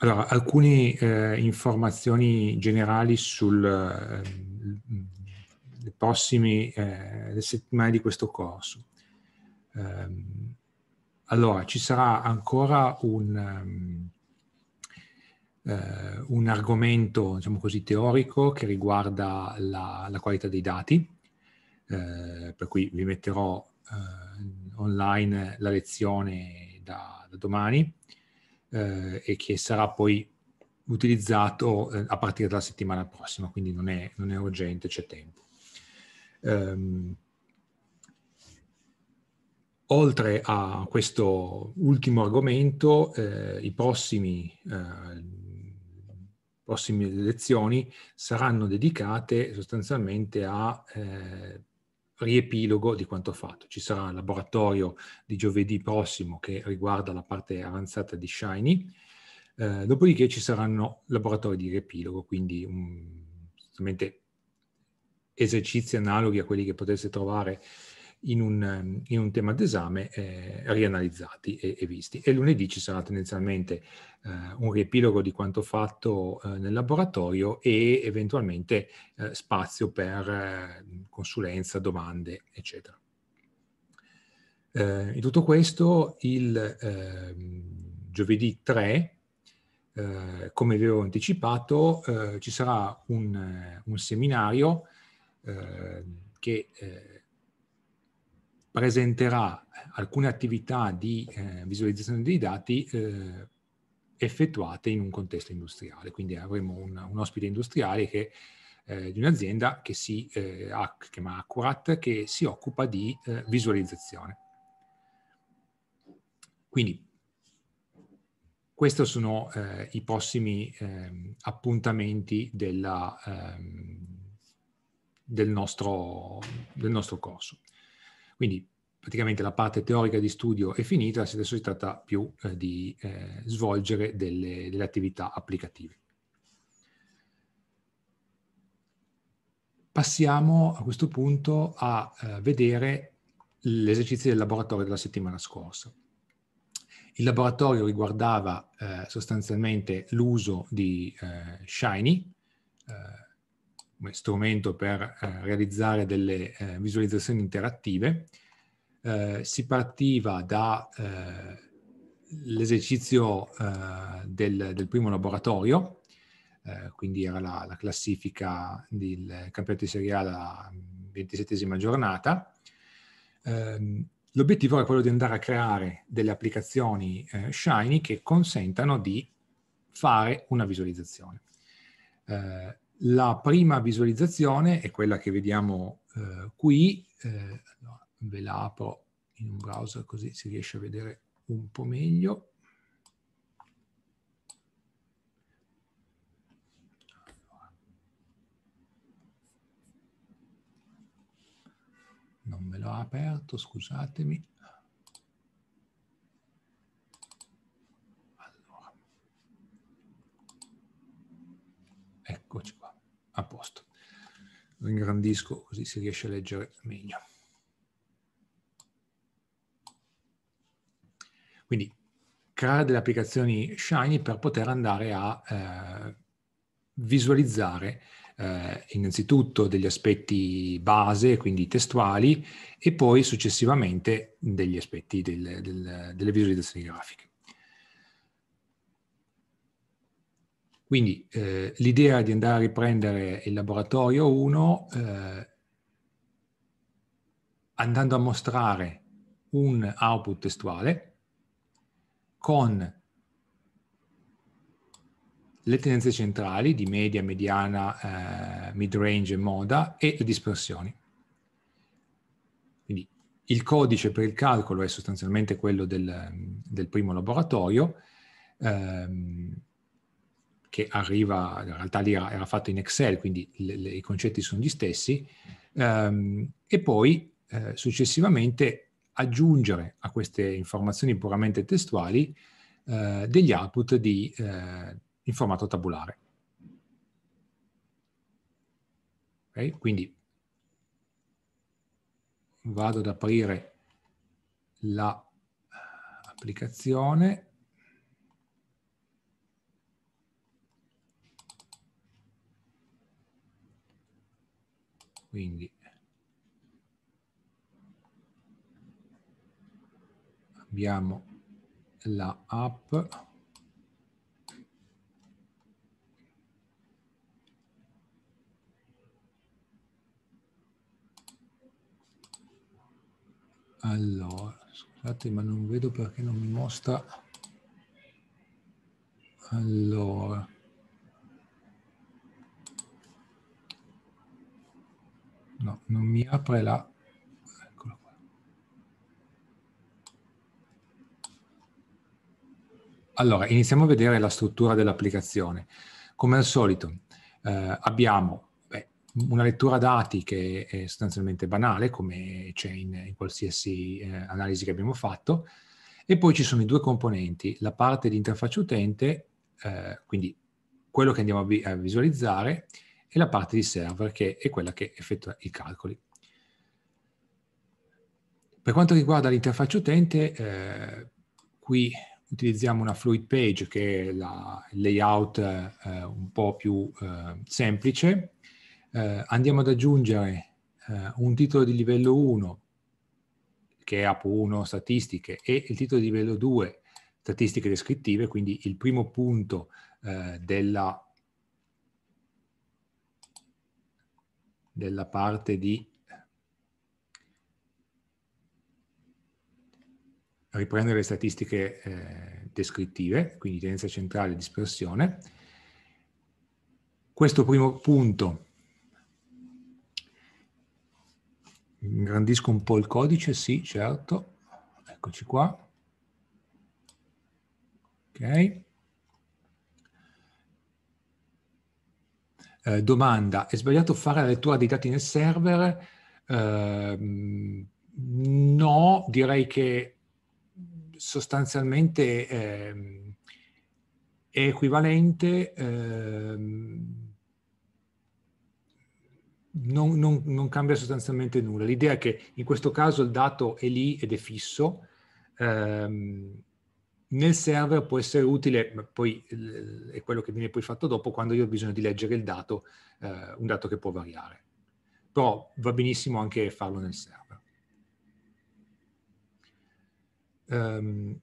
Allora, alcune eh, informazioni generali sulle ehm, eh, prossime eh, settimane di questo corso. Um, allora, ci sarà ancora un, um, un argomento, diciamo così, teorico che riguarda la, la qualità dei dati, eh, per cui vi metterò eh, online la lezione da, da domani eh, e che sarà poi utilizzato eh, a partire dalla settimana prossima, quindi non è, non è urgente, c'è tempo. Um, oltre a questo ultimo argomento, eh, i prossimi, eh, prossime lezioni saranno dedicate sostanzialmente a eh, riepilogo di quanto fatto. Ci sarà il laboratorio di giovedì prossimo che riguarda la parte avanzata di Shiny, eh, dopodiché ci saranno laboratori di riepilogo, quindi um, esercizi analoghi a quelli che potete trovare in un, in un tema d'esame eh, rianalizzati e, e, visti. E lunedì ci sarà tendenzialmente eh, un riepilogo di quanto fatto eh, nel laboratorio e eventualmente eh, spazio per eh, consulenza, domande, eccetera. Eh, in tutto questo, il ehm, giovedì 3 Uh, come vi avevo anticipato, uh, ci sarà un, un seminario uh, che presenterà eh, alcune attività di eh, visualizzazione dei dati eh, effettuate in un contesto industriale. Quindi avremo un, un ospite industriale che, eh, di un'azienda che si eh, chiama Accurat, che si occupa di eh, visualizzazione. Quindi questi sono i prossimi ehm, appuntamenti della, ehm, del, nostro, del nostro corso. Quindi praticamente la parte teorica di studio è finita, adesso si tratta più eh, di eh, svolgere delle, delle attività applicative. Passiamo a questo punto a eh, vedere gli esercizi del laboratorio della settimana scorsa. Il laboratorio riguardava eh, sostanzialmente l'uso di eh, Shiny, eh, strumento per eh, realizzare delle eh, visualizzazioni interattive, eh, si partiva dall'esercizio del, del, primo laboratorio, quindi era la, la classifica del campionato di Serie A alla 27esima giornata, ehm, L'obiettivo era quello di andare a creare delle applicazioni eh, Shiny che consentano di fare una visualizzazione. Eh, la prima visualizzazione è quella che vediamo eh, qui, eh, ve la apro in un browser così si riesce a vedere un po' meglio. Non me l'ho aperto, scusatemi. Allora. Eccoci a posto. Lo ingrandisco così si riesce a leggere meglio. Quindi creare delle applicazioni Shiny per poter andare a eh, visualizzare eh, innanzitutto degli aspetti base, quindi testuali, e poi successivamente degli aspetti del, del, delle visualizzazioni grafiche. Quindi eh, l'idea di andare a riprendere il laboratorio 1 eh, andando a mostrare un output testuale con le tendenze centrali di media, mediana, eh, mid range e moda e le dispersioni. Quindi il codice per il calcolo è sostanzialmente quello del, del primo laboratorio. Ehm, che arriva, in realtà lì era, era fatto in Excel, quindi le, le, i concetti sono gli stessi, ehm, e poi eh, successivamente aggiungere a queste informazioni puramente testuali eh, degli output di, eh, in formato tabulare. Okay? Quindi vado ad aprire l'applicazione. La eh, quindi abbiamo la app allora scusate ma non vedo perché non mi mostra allora No, non mi apre la... Eccolo qua. Allora, iniziamo a vedere la struttura dell'applicazione. Come al solito, eh, abbiamo beh, una lettura dati che è sostanzialmente banale, come c'è in, in, qualsiasi eh, analisi che abbiamo fatto, e poi ci sono i due componenti, la parte di interfaccia utente, eh, quindi quello che andiamo a, vi a visualizzare, e la parte di server che è quella che effettua i calcoli. Per quanto riguarda l'interfaccia utente, eh, qui utilizziamo una fluid page che è il layout eh, un po' più eh, semplice. Eh, andiamo ad aggiungere eh, un titolo di livello 1 che è APO 1 statistiche e il titolo di livello 2 statistiche descrittive, quindi il primo punto eh, della della parte di riprendere le statistiche eh, descrittive, quindi tendenza centrale e dispersione. Questo primo punto, ingrandisco un po' il codice, sì, certo, eccoci qua. Ok. eh, domanda, è sbagliato fare la lettura dei dati nel server? Eh, no, direi che sostanzialmente eh, è equivalente. Ehm, non, non, non, cambia sostanzialmente nulla. L'idea è che in questo caso il dato è lì ed è fisso, ehm, nel server può essere utile, ma poi eh, è quello che viene poi fatto dopo, quando io ho bisogno di leggere il dato, eh, un dato che può variare. Però va benissimo anche farlo nel server. Um,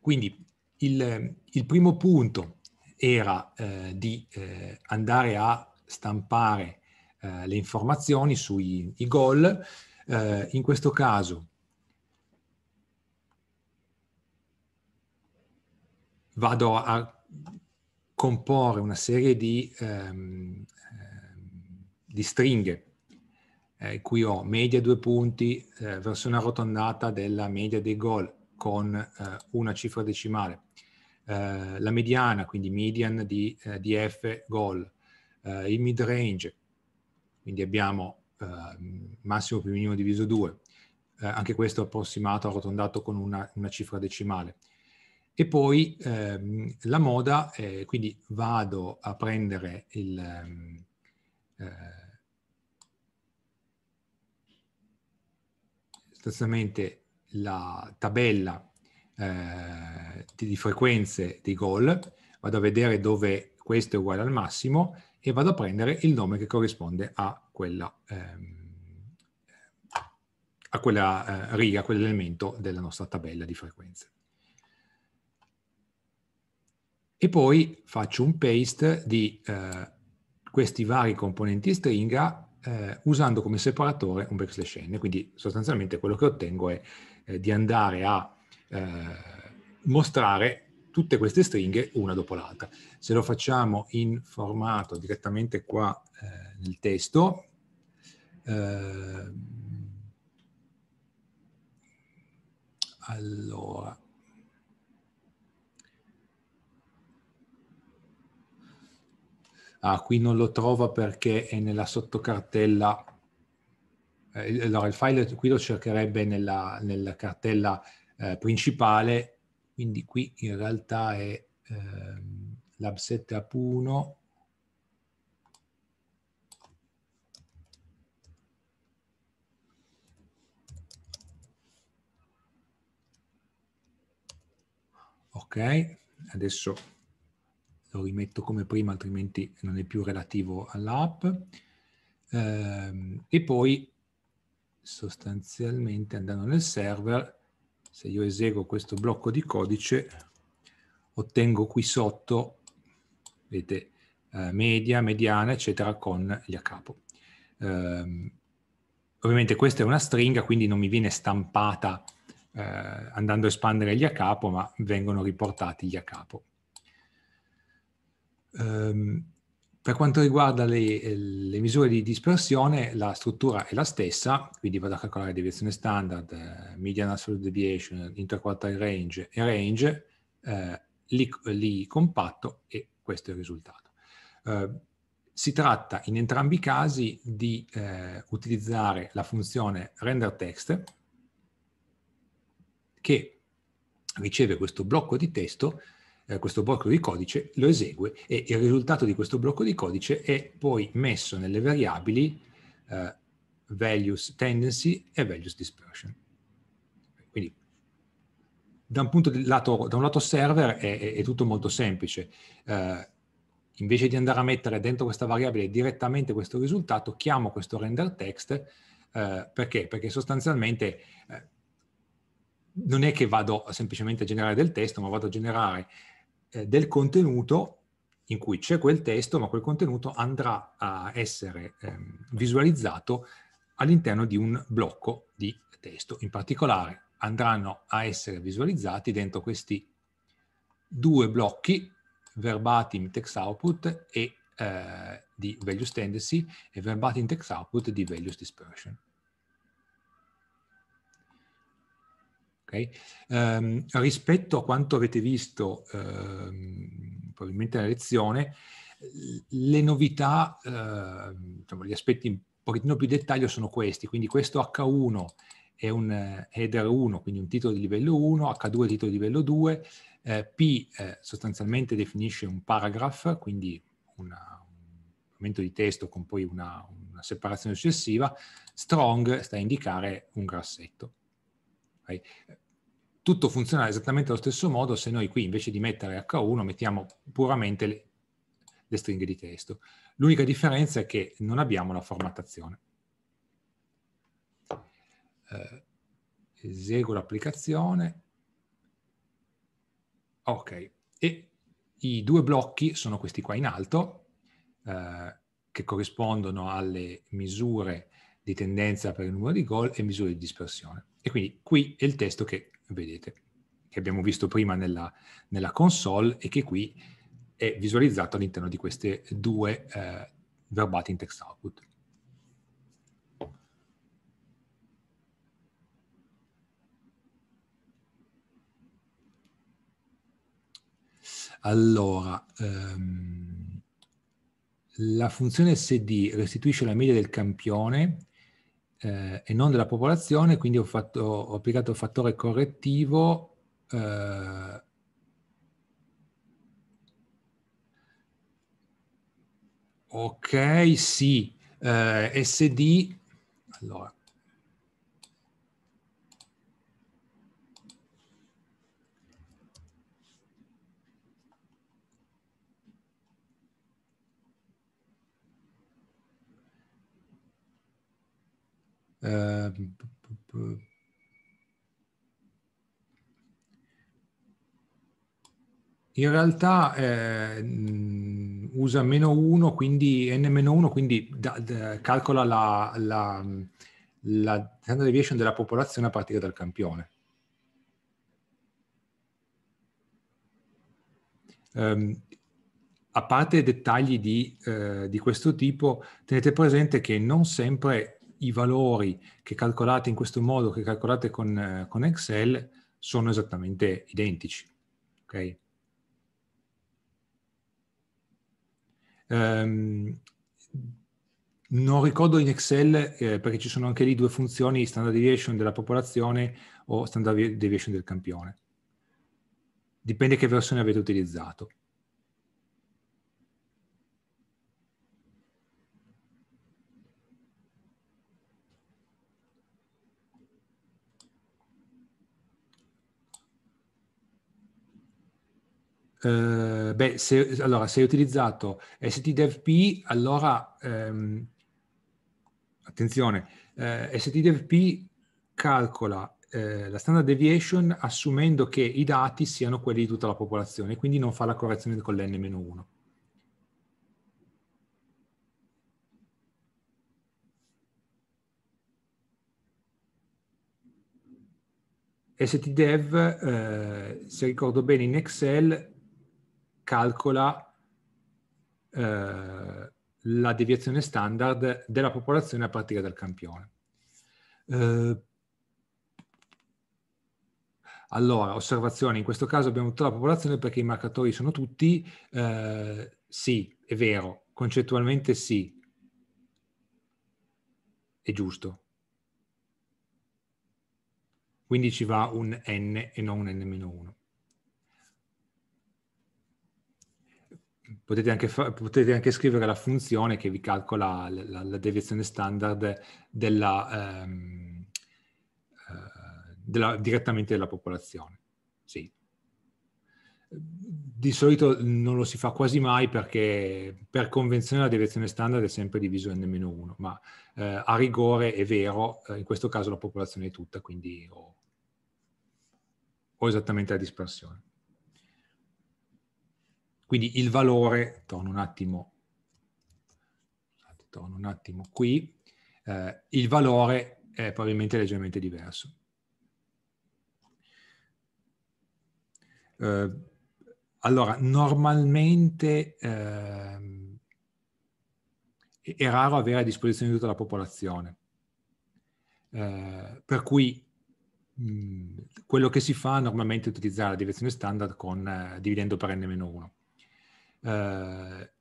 quindi il, il, primo punto era eh, di eh, andare a stampare eh, le informazioni sui goal. Eh, in questo caso vado a comporre una serie di, ehm, ehm di stringhe eh, qui ho media due punti, eh, versione arrotondata della media dei gol con eh, una cifra decimale, eh, la mediana, quindi median di, eh, di F gol, eh, il mid range, quindi abbiamo ehm, massimo più minimo diviso 2, anche questo approssimato, arrotondato con una, una cifra decimale, e poi ehm, la moda, eh, quindi vado a prendere il... Ehm, eh, sostanzialmente la tabella eh, di, di, frequenze dei gol, vado a vedere dove questo è uguale al massimo e vado a prendere il nome che corrisponde a quella, ehm, a quella eh, riga, a quell'elemento della nostra tabella di frequenze. e poi faccio un paste di eh, questi vari componenti stringa eh, usando come separatore un backslash n. Quindi sostanzialmente quello che ottengo è eh, di andare a eh, mostrare tutte queste stringhe una dopo l'altra. Se lo facciamo in formato direttamente qua eh, nel testo, eh, allora, ah, qui non lo trova perché è nella sottocartella, eh, allora il file qui lo cercherebbe nella, nella cartella eh, principale, quindi qui in realtà è ehm, lab7 app 1, ok adesso lo rimetto come prima altrimenti non è più relativo all'app ehm, e poi sostanzialmente andando nel server se io eseguo questo blocco di codice ottengo qui sotto vedete eh, media, mediana eccetera con gli a capo ehm, ovviamente questa è una stringa quindi non mi viene stampata eh, andando a espandere gli a capo ma vengono riportati gli a capo Um, per quanto riguarda le, le, misure di dispersione, la struttura è la stessa, quindi vado a calcolare deviazione standard, eh, median absolute deviation, interquartile range e range, eh, li, li, compatto e questo è il risultato. Eh, si tratta in entrambi i casi di eh, utilizzare la funzione renderText che riceve questo blocco di testo eh, questo blocco di codice, lo esegue e il risultato di questo blocco di codice è poi messo nelle variabili eh, values tendency e values dispersion. Quindi da un, punto di lato, da un lato server è, è, è tutto molto semplice. Eh, invece di andare a mettere dentro questa variabile direttamente questo risultato, chiamo questo render text Uh, perché? Perché sostanzialmente uh, non è che vado semplicemente a generare del testo, ma vado a generare eh, del contenuto in cui c'è quel testo, ma quel contenuto andrà a essere eh, visualizzato all'interno di un blocco di testo. In particolare andranno a essere visualizzati dentro questi due blocchi verbatim text output e eh, di values tendency e verbatim text output di values dispersion. Okay? Eh, rispetto a quanto avete visto eh, probabilmente nella lezione, le novità, eh, diciamo, gli aspetti un pochettino più dettaglio sono questi, quindi questo H1 è un header 1, quindi un titolo di livello 1, H2 è titolo di livello 2, eh, P eh, sostanzialmente definisce un paragraph, quindi una, un momento di testo con poi una, una separazione successiva, strong sta a indicare un grassetto. Okay tutto funziona esattamente allo stesso modo se noi qui invece di mettere H1 mettiamo puramente le, le stringhe di testo. L'unica differenza è che non abbiamo la formattazione. Eh, eseguo l'applicazione. Ok, e i due blocchi sono questi qua in alto, eh, che corrispondono alle misure di tendenza per il numero di gol e misure di dispersione. E quindi qui è il testo che vedete, che abbiamo visto prima nella, nella console e che qui è visualizzato all'interno di queste due eh, verbatim text output. Allora, um, la funzione SD restituisce la media del campione eh, e non della popolazione, quindi ho, fatto, ho applicato il fattore correttivo eh, ok, sì, eh, SD, allora, Eh, in realtà eh, mm, usa meno 1, quindi n-1, meno quindi da, da, calcola la, la, la standard deviation della popolazione a partire dal campione. Um, a parte dettagli di, eh, di questo tipo, tenete presente che non sempre i valori che calcolate in questo modo, che calcolate con, eh, con Excel, sono esattamente identici. Okay? Um, non ricordo in Excel eh, perché ci sono anche lì due funzioni, standard deviation della popolazione o standard deviation del campione. Dipende che versione avete utilizzato. Eh, beh, se, allora, se hai utilizzato STDFP, allora, ehm, attenzione, eh, STDFP calcola eh, la standard deviation assumendo che i dati siano quelli di tutta la popolazione, quindi non fa la correzione con l'N-1. STDEV, eh, se ricordo bene, in Excel calcola eh, la deviazione standard della popolazione a partire dal campione. Eh, allora, osservazione, in questo caso abbiamo tutta la popolazione perché i marcatori sono tutti, eh, sì, è vero, concettualmente sì, è giusto. Quindi ci va un n e non un n-1. potete anche, fa- potete anche scrivere la funzione che vi calcola la, la, la deviazione standard della, ehm, eh, della, direttamente della popolazione. Sì. Di solito non lo si fa quasi mai perché per convenzione la deviazione standard è sempre diviso n-1, ma eh, a rigore è vero, eh, in questo caso la popolazione è tutta, quindi ho, ho esattamente la dispersione. Quindi il valore, torno un attimo, torno un attimo qui, eh, il valore è probabilmente leggermente diverso. Eh, allora, normalmente eh, è raro avere a disposizione tutta la popolazione, eh, per cui quello che si fa normalmente è utilizzare la direzione standard con eh, dividendo per n-1 eh,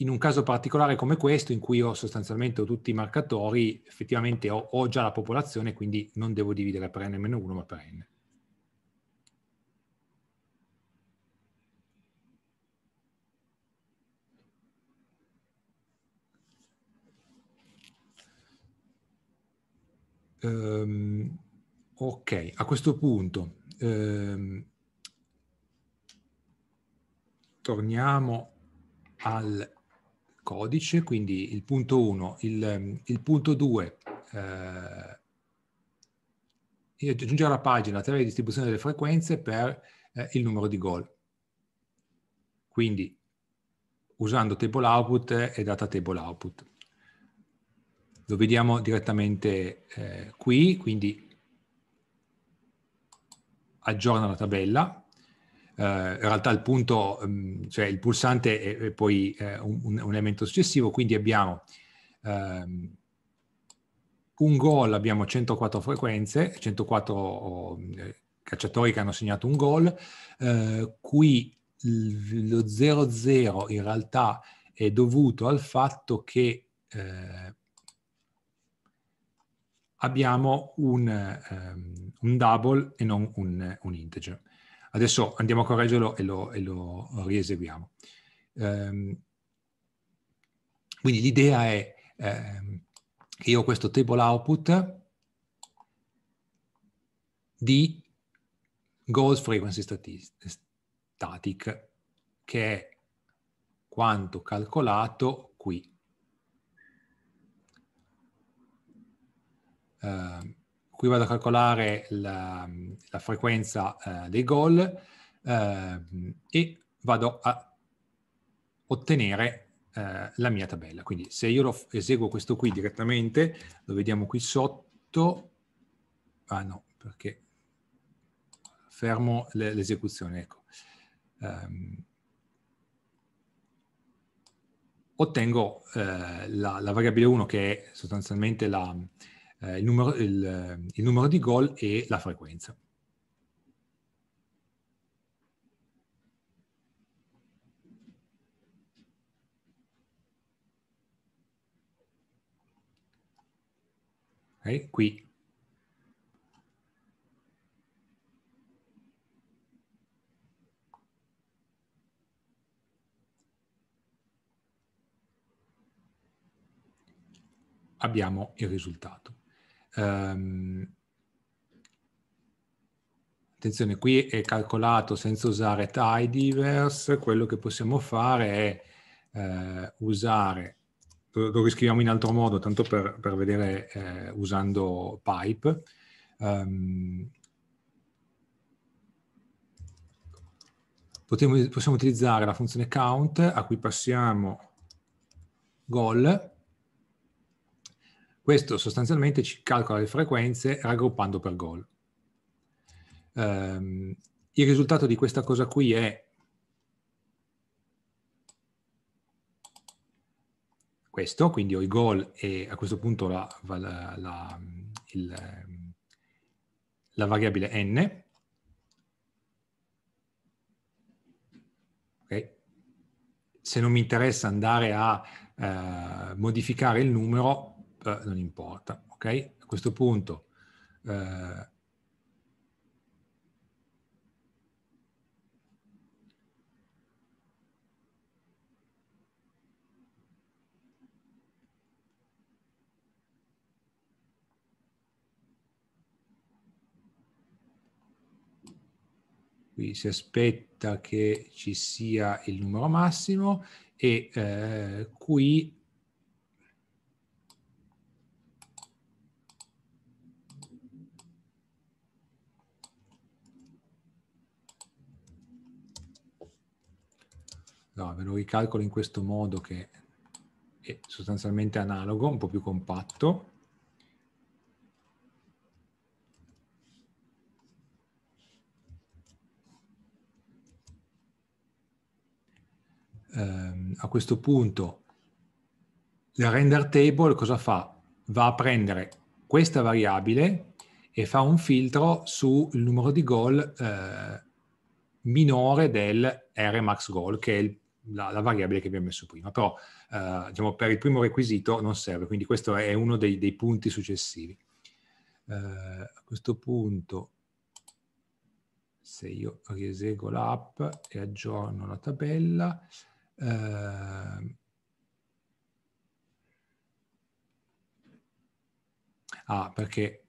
in un caso particolare come questo, in cui ho sostanzialmente ho tutti i marcatori, effettivamente ho, ho già la popolazione, quindi non devo dividere per n-1, ma per n. Um, ok, a questo punto um, torniamo al codice, quindi il punto 1, il, ehm, il, punto 2, eh, aggiungere alla pagina la tabella di distribuzione delle frequenze per eh, il numero di gol. Quindi usando table output e data table output. Lo vediamo direttamente eh, qui, quindi aggiorna la tabella eh, in realtà il punto, mh, ehm, cioè il pulsante è, è poi è eh, un, un, elemento successivo, quindi abbiamo um, un gol, abbiamo 104 frequenze, 104 oh, eh, cacciatori che hanno segnato un gol, eh, qui lo 0-0 in realtà è dovuto al fatto che eh, abbiamo un, um, un, double e non un, un integer. Adesso andiamo a correggerlo e lo, e lo rieseguiamo. Um, quindi l'idea è um, che io ho questo table output di goals frequency static, che è quanto calcolato qui. Uh, qui vado a calcolare la, la frequenza eh, dei gol eh, e vado a ottenere eh, la mia tabella. Quindi se io eseguo questo qui direttamente, lo vediamo qui sotto, ah no, perché fermo l'esecuzione, ecco. Um, ottengo eh, la, la, variabile 1 che è sostanzialmente la, eh, il, numero, il, il numero di gol e la frequenza. Okay, qui. abbiamo il risultato. Um, attenzione, qui è calcolato senza usare tidyverse, quello che possiamo fare è eh, usare, lo, lo, riscriviamo in altro modo, tanto per, per vedere eh, usando pipe, um, possiamo utilizzare la funzione count a cui passiamo goal questo sostanzialmente ci calcola le frequenze raggruppando per gol. Um, il risultato di questa cosa qui è questo, quindi ho i gol e a questo punto la, la, la, il, la variabile n. Okay. Se non mi interessa andare a eh, modificare il numero, eh, non importa, ok? A questo punto eh, qui si aspetta che ci sia il numero massimo e eh, qui no, ve lo ricalcolo in questo modo che è sostanzialmente analogo, un po' più compatto. Um, a questo punto la render table cosa fa? Va a prendere questa variabile e fa un filtro sul numero di gol eh, minore del R max goal, che è il la, la, variabile che abbiamo messo prima, però eh, diciamo, per il primo requisito non serve, quindi questo è uno dei, dei punti successivi. Eh, a questo punto, se io riesego l'app e aggiorno la tabella, eh, ah, perché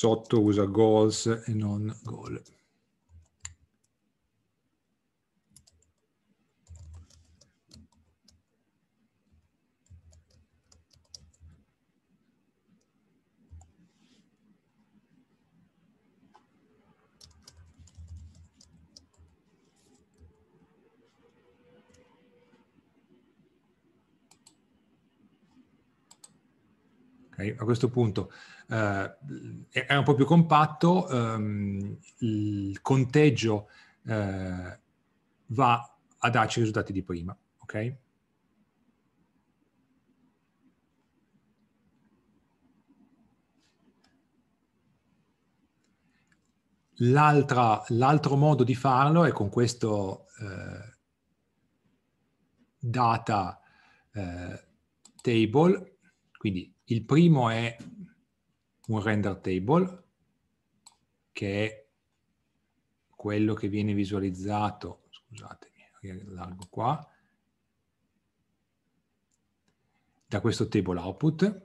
sotto usa goals e non goal. a questo punto eh, è un po' più compatto, ehm, il conteggio eh, va a darci i risultati di prima, ok? l'altro modo di farlo è con questo eh, data eh, table, quindi il primo è un render table che è quello che viene visualizzato, scusatemi, largo qua, da questo table output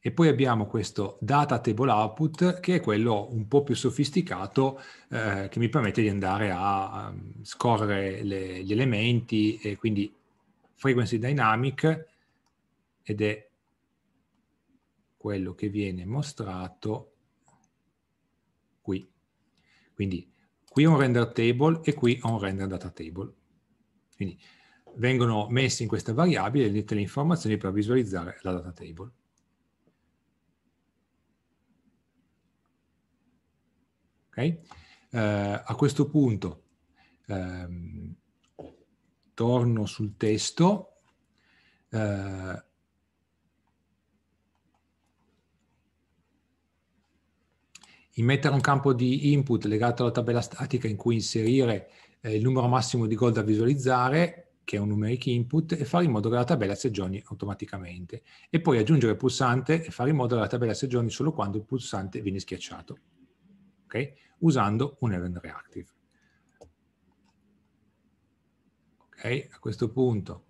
e poi abbiamo questo data table output che è quello un po' più sofisticato eh, che mi permette di andare a, a ehm, scorrere le, gli elementi e quindi frequency dynamic ed è quello che viene mostrato qui. Quindi qui ho un render table e qui ho un render data table. Quindi vengono messe in questa variabile tutte le informazioni per visualizzare la data table. Okay? Eh, a questo punto ehm, torno sul testo, eh, immettere un campo di input legato alla tabella statica in cui inserire eh, il numero massimo di gol da visualizzare, che è un numeric input, e fare in modo che la tabella si aggiorni automaticamente. E poi aggiungere il pulsante e fare in modo che la tabella si aggiorni solo quando il pulsante viene schiacciato, okay? usando un event reactive. Okay? A questo punto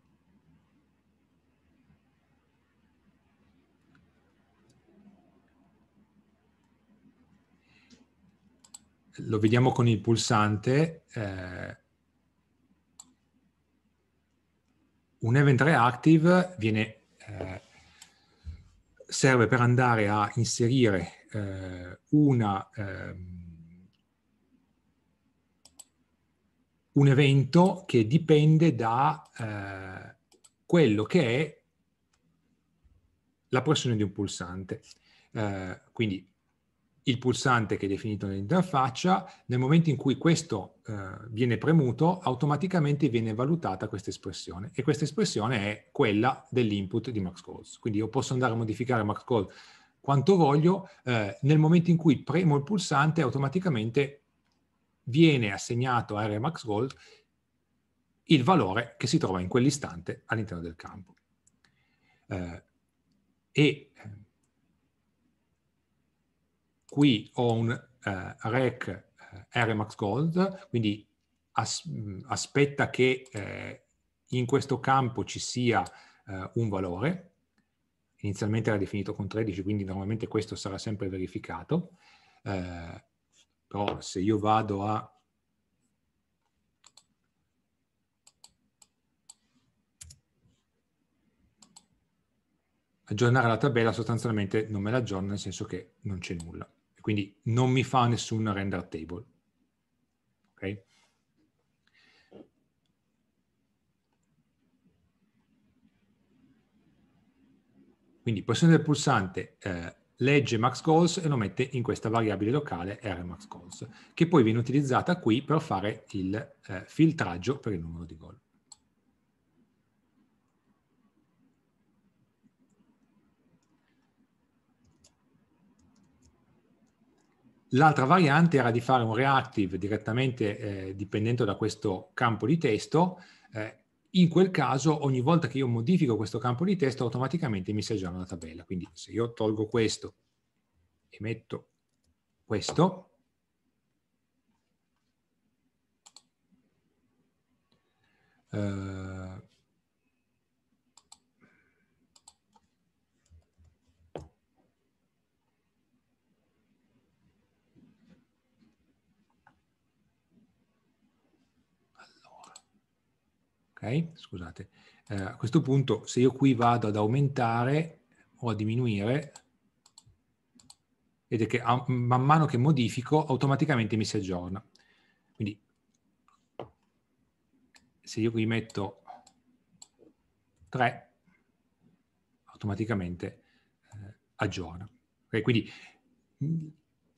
lo vediamo con il pulsante, eh, un event reactive viene, eh, serve per andare a inserire eh, una, ehm, un evento che dipende da eh, quello che è la pressione di un pulsante. Eh, quindi il pulsante che è definito nell'interfaccia, nel momento in cui questo eh, viene premuto, automaticamente viene valutata questa espressione e questa espressione è quella dell'input di Max Calls. Quindi io posso andare a modificare Max Calls quanto voglio, eh, nel momento in cui premo il pulsante automaticamente viene assegnato a area Max Gold il valore che si trova in quell'istante all'interno del campo. Eh, e eh, qui ho un eh, rack eh, Remax Gold, quindi as, mm, aspetta che eh, in questo campo ci sia eh, un valore, inizialmente era definito con 13, quindi normalmente questo sarà sempre verificato, eh, però se io vado a aggiornare la tabella sostanzialmente non me la aggiorna nel senso che non c'è nulla. Quindi non mi fa nessun render table. Okay? Quindi pressione del pulsante eh, legge max goals e lo mette in questa variabile locale rmax goals, che poi viene utilizzata qui per fare il eh, filtraggio per il numero di gol. L'altra variante era di fare un reactive direttamente eh, dipendendo da questo campo di testo. Eh, in quel caso, ogni volta che io modifico questo campo di testo, automaticamente mi si aggiorna la tabella. Quindi se io tolgo questo e metto questo, eh, Scusate. Eh, a questo punto se io qui vado ad aumentare o a diminuire, vedete che a, man mano che modifico automaticamente mi si aggiorna. Quindi se io qui metto 3, automaticamente eh, aggiorna. Okay? Quindi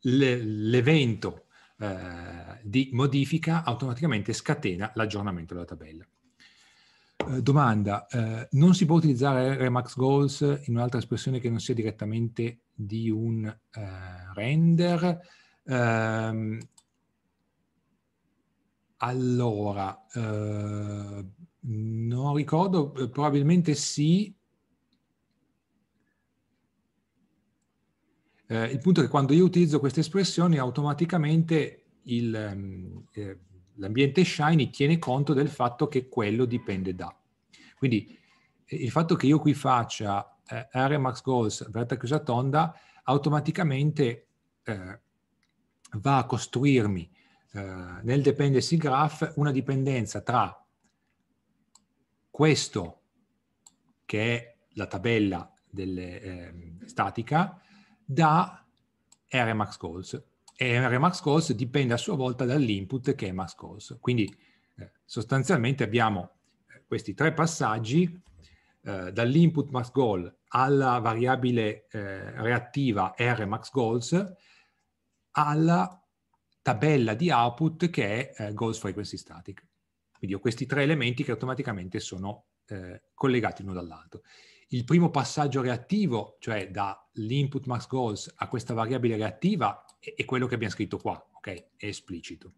l'evento eh, di modifica automaticamente scatena l'aggiornamento della tabella. Eh, domanda, eh, non si può utilizzare Remax Goals in un'altra espressione che non sia direttamente di un eh, render? Ehm, allora, eh, non ricordo, eh, probabilmente sì. il punto è che quando io utilizzo queste espressioni automaticamente il, ehm, l'ambiente Shiny tiene conto del fatto che quello dipende da. Quindi eh, il fatto che io qui faccia eh, area max goals verta chiusa tonda automaticamente eh, va a costruirmi eh, nel dependency graph una dipendenza tra questo che è la tabella delle, eh, statica da area max goals e Max Calls dipende a sua volta dall'input che è Max Calls. Quindi eh, sostanzialmente abbiamo eh, questi tre passaggi eh, dall'input max goal alla variabile eh, reattiva R max goals alla tabella di output che è eh, goals frequency static. Quindi ho questi tre elementi che automaticamente sono eh, collegati l'uno dall'altro. Il primo passaggio reattivo, cioè dall'input max goals a questa variabile reattiva, è quello che abbiamo scritto qua, ok? È esplicito.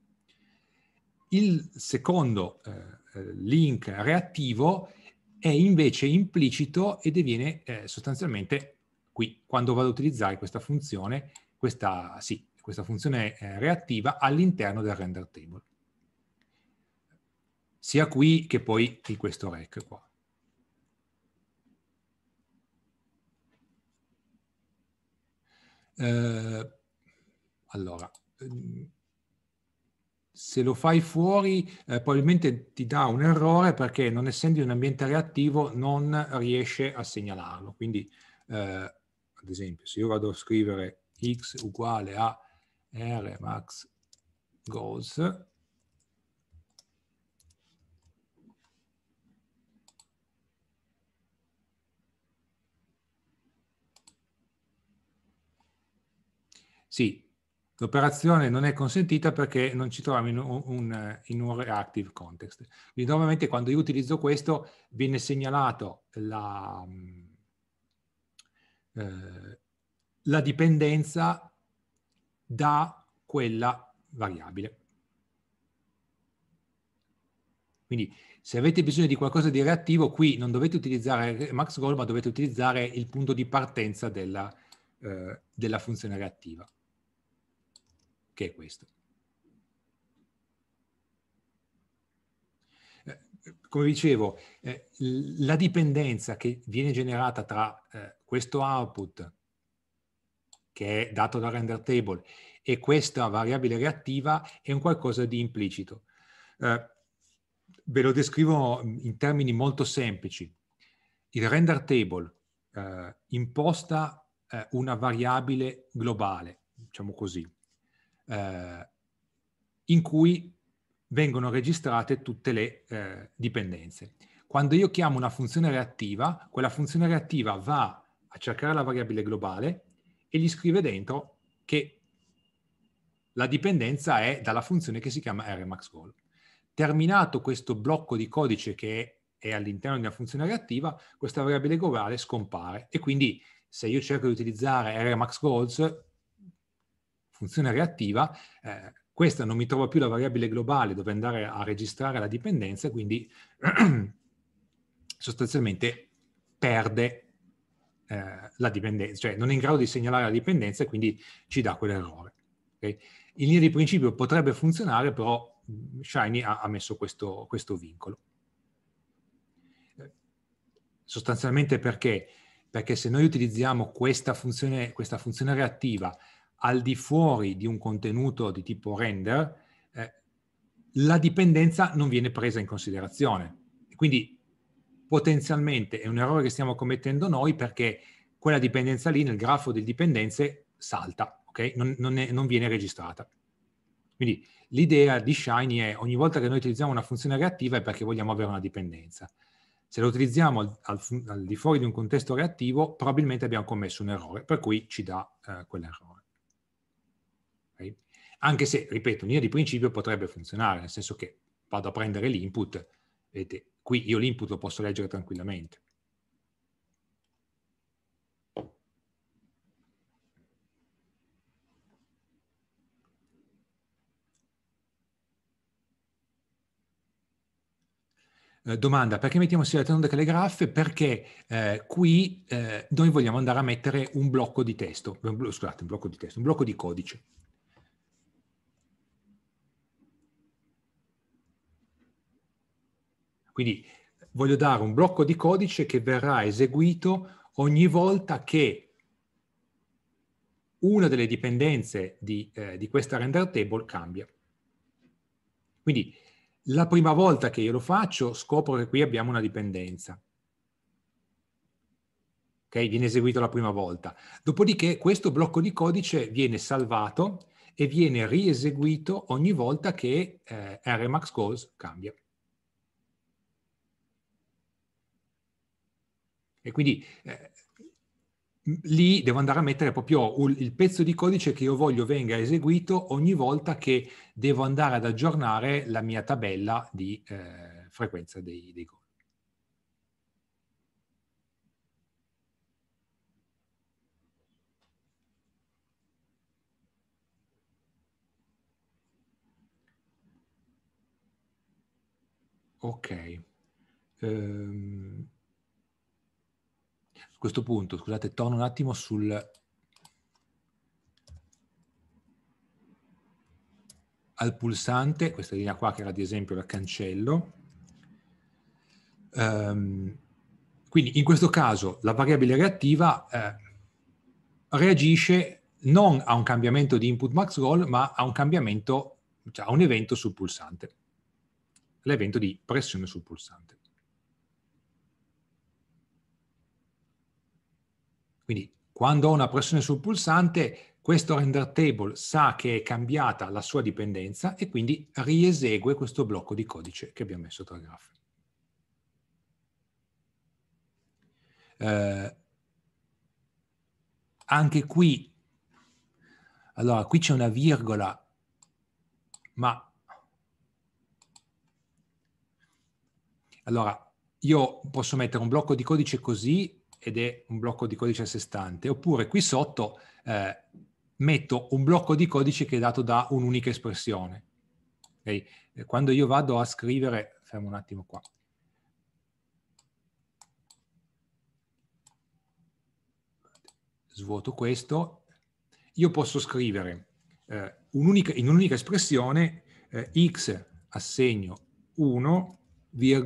Il secondo eh, link reattivo è invece implicito e diviene eh, sostanzialmente qui, quando vado ad utilizzare questa funzione, questa, sì, questa funzione eh, reattiva all'interno del render table. Sia qui che poi in questo rec qua. Uh, allora, ehm, se lo fai fuori eh, probabilmente ti dà un errore perché non essendo in un ambiente reattivo non riesce a segnalarlo. Quindi, eh, ad esempio, se io vado a scrivere x uguale a r max goes, sì, L'operazione non è consentita perché non ci troviamo in un, un, in un reactive context. Quindi normalmente quando io utilizzo questo viene segnalato la, eh, la dipendenza da quella variabile. Quindi se avete bisogno di qualcosa di reattivo, qui non dovete utilizzare Max Gold, ma dovete utilizzare il punto di partenza della, eh, della funzione reattiva che è questo. Eh, come dicevo, eh, la dipendenza che viene generata tra eh, questo output, che è dato dal render table, e questa variabile reattiva è un qualcosa di implicito. ve lo descrivo in termini molto semplici. Il render table imposta una variabile globale, diciamo così, eh, in cui vengono registrate tutte le eh, dipendenze. Quando io chiamo una funzione reattiva, quella funzione reattiva va a cercare la variabile globale e gli scrive dentro che la dipendenza è dalla funzione che si chiama rmaxGoal. Terminato questo blocco di codice che è all'interno di una funzione reattiva, questa variabile globale scompare e quindi se io cerco di utilizzare rmaxGoals funzione reattiva, eh, questa non mi trova più la variabile globale dove andare a registrare la dipendenza, quindi sostanzialmente perde eh, la dipendenza, cioè non è in grado di segnalare la dipendenza e quindi ci dà quell'errore. Okay? In linea di principio potrebbe funzionare, però mm, Shiny ha, ha messo questo, questo vincolo. sostanzialmente perché? Perché se noi utilizziamo questa funzione, questa funzione reattiva al di fuori di un contenuto di tipo render, eh, la dipendenza non viene presa in considerazione. Quindi potenzialmente è un errore che stiamo commettendo noi perché quella dipendenza lì nel grafo delle dipendenze salta, okay? non, non, è, non viene registrata. Quindi l'idea di Shiny è ogni volta che noi utilizziamo una funzione reattiva è perché vogliamo avere una dipendenza. Se la utilizziamo al, al, al, di fuori di un contesto reattivo, probabilmente abbiamo commesso un errore, per cui ci dà eh, quell'errore. Anche se, ripeto, in linea di principio potrebbe funzionare, nel senso che vado a prendere l'input, vedete, qui io l'input lo posso leggere tranquillamente. Eh, domanda, perché mettiamo sia le onde che le graffe? Perché eh, qui eh, noi vogliamo andare a mettere un blocco di testo, scusate, un blocco di testo, un blocco di codice. Quindi voglio dare un blocco di codice che verrà eseguito ogni volta che una delle dipendenze di, eh, di questa render table cambia. Quindi la prima volta che io lo faccio scopro che qui abbiamo una dipendenza. Ok, Viene eseguito la prima volta. Dopodiché questo blocco di codice viene salvato e viene rieseguito ogni volta che eh, RMax cambia. E quindi eh, lì devo andare a mettere proprio il pezzo di codice che io voglio venga eseguito ogni volta che devo andare ad aggiornare la mia tabella di eh, frequenza dei, dei gol. Ok. Um, questo punto, scusate, torno un attimo sul... al pulsante, questa linea qua che era di esempio la cancello. Um, quindi in questo caso la variabile reattiva eh, reagisce non a un cambiamento di input max roll, ma a un cambiamento, cioè a un evento sul pulsante, l'evento di pressione sul pulsante. Quindi quando ho una pressione sul pulsante, questo render table sa che è cambiata la sua dipendenza e quindi riesegue questo blocco di codice che abbiamo messo tra graffi. Eh, anche qui, allora qui c'è una virgola, ma allora io posso mettere un blocco di codice così ed è un blocco di codice a sé stante, oppure qui sotto eh, metto un blocco di codice che è dato da un'unica espressione. Okay? Eh, quando io vado a scrivere, fermo un attimo qua, svuoto questo, io posso scrivere eh, un'unica, in un'unica espressione eh, x assegno 1, y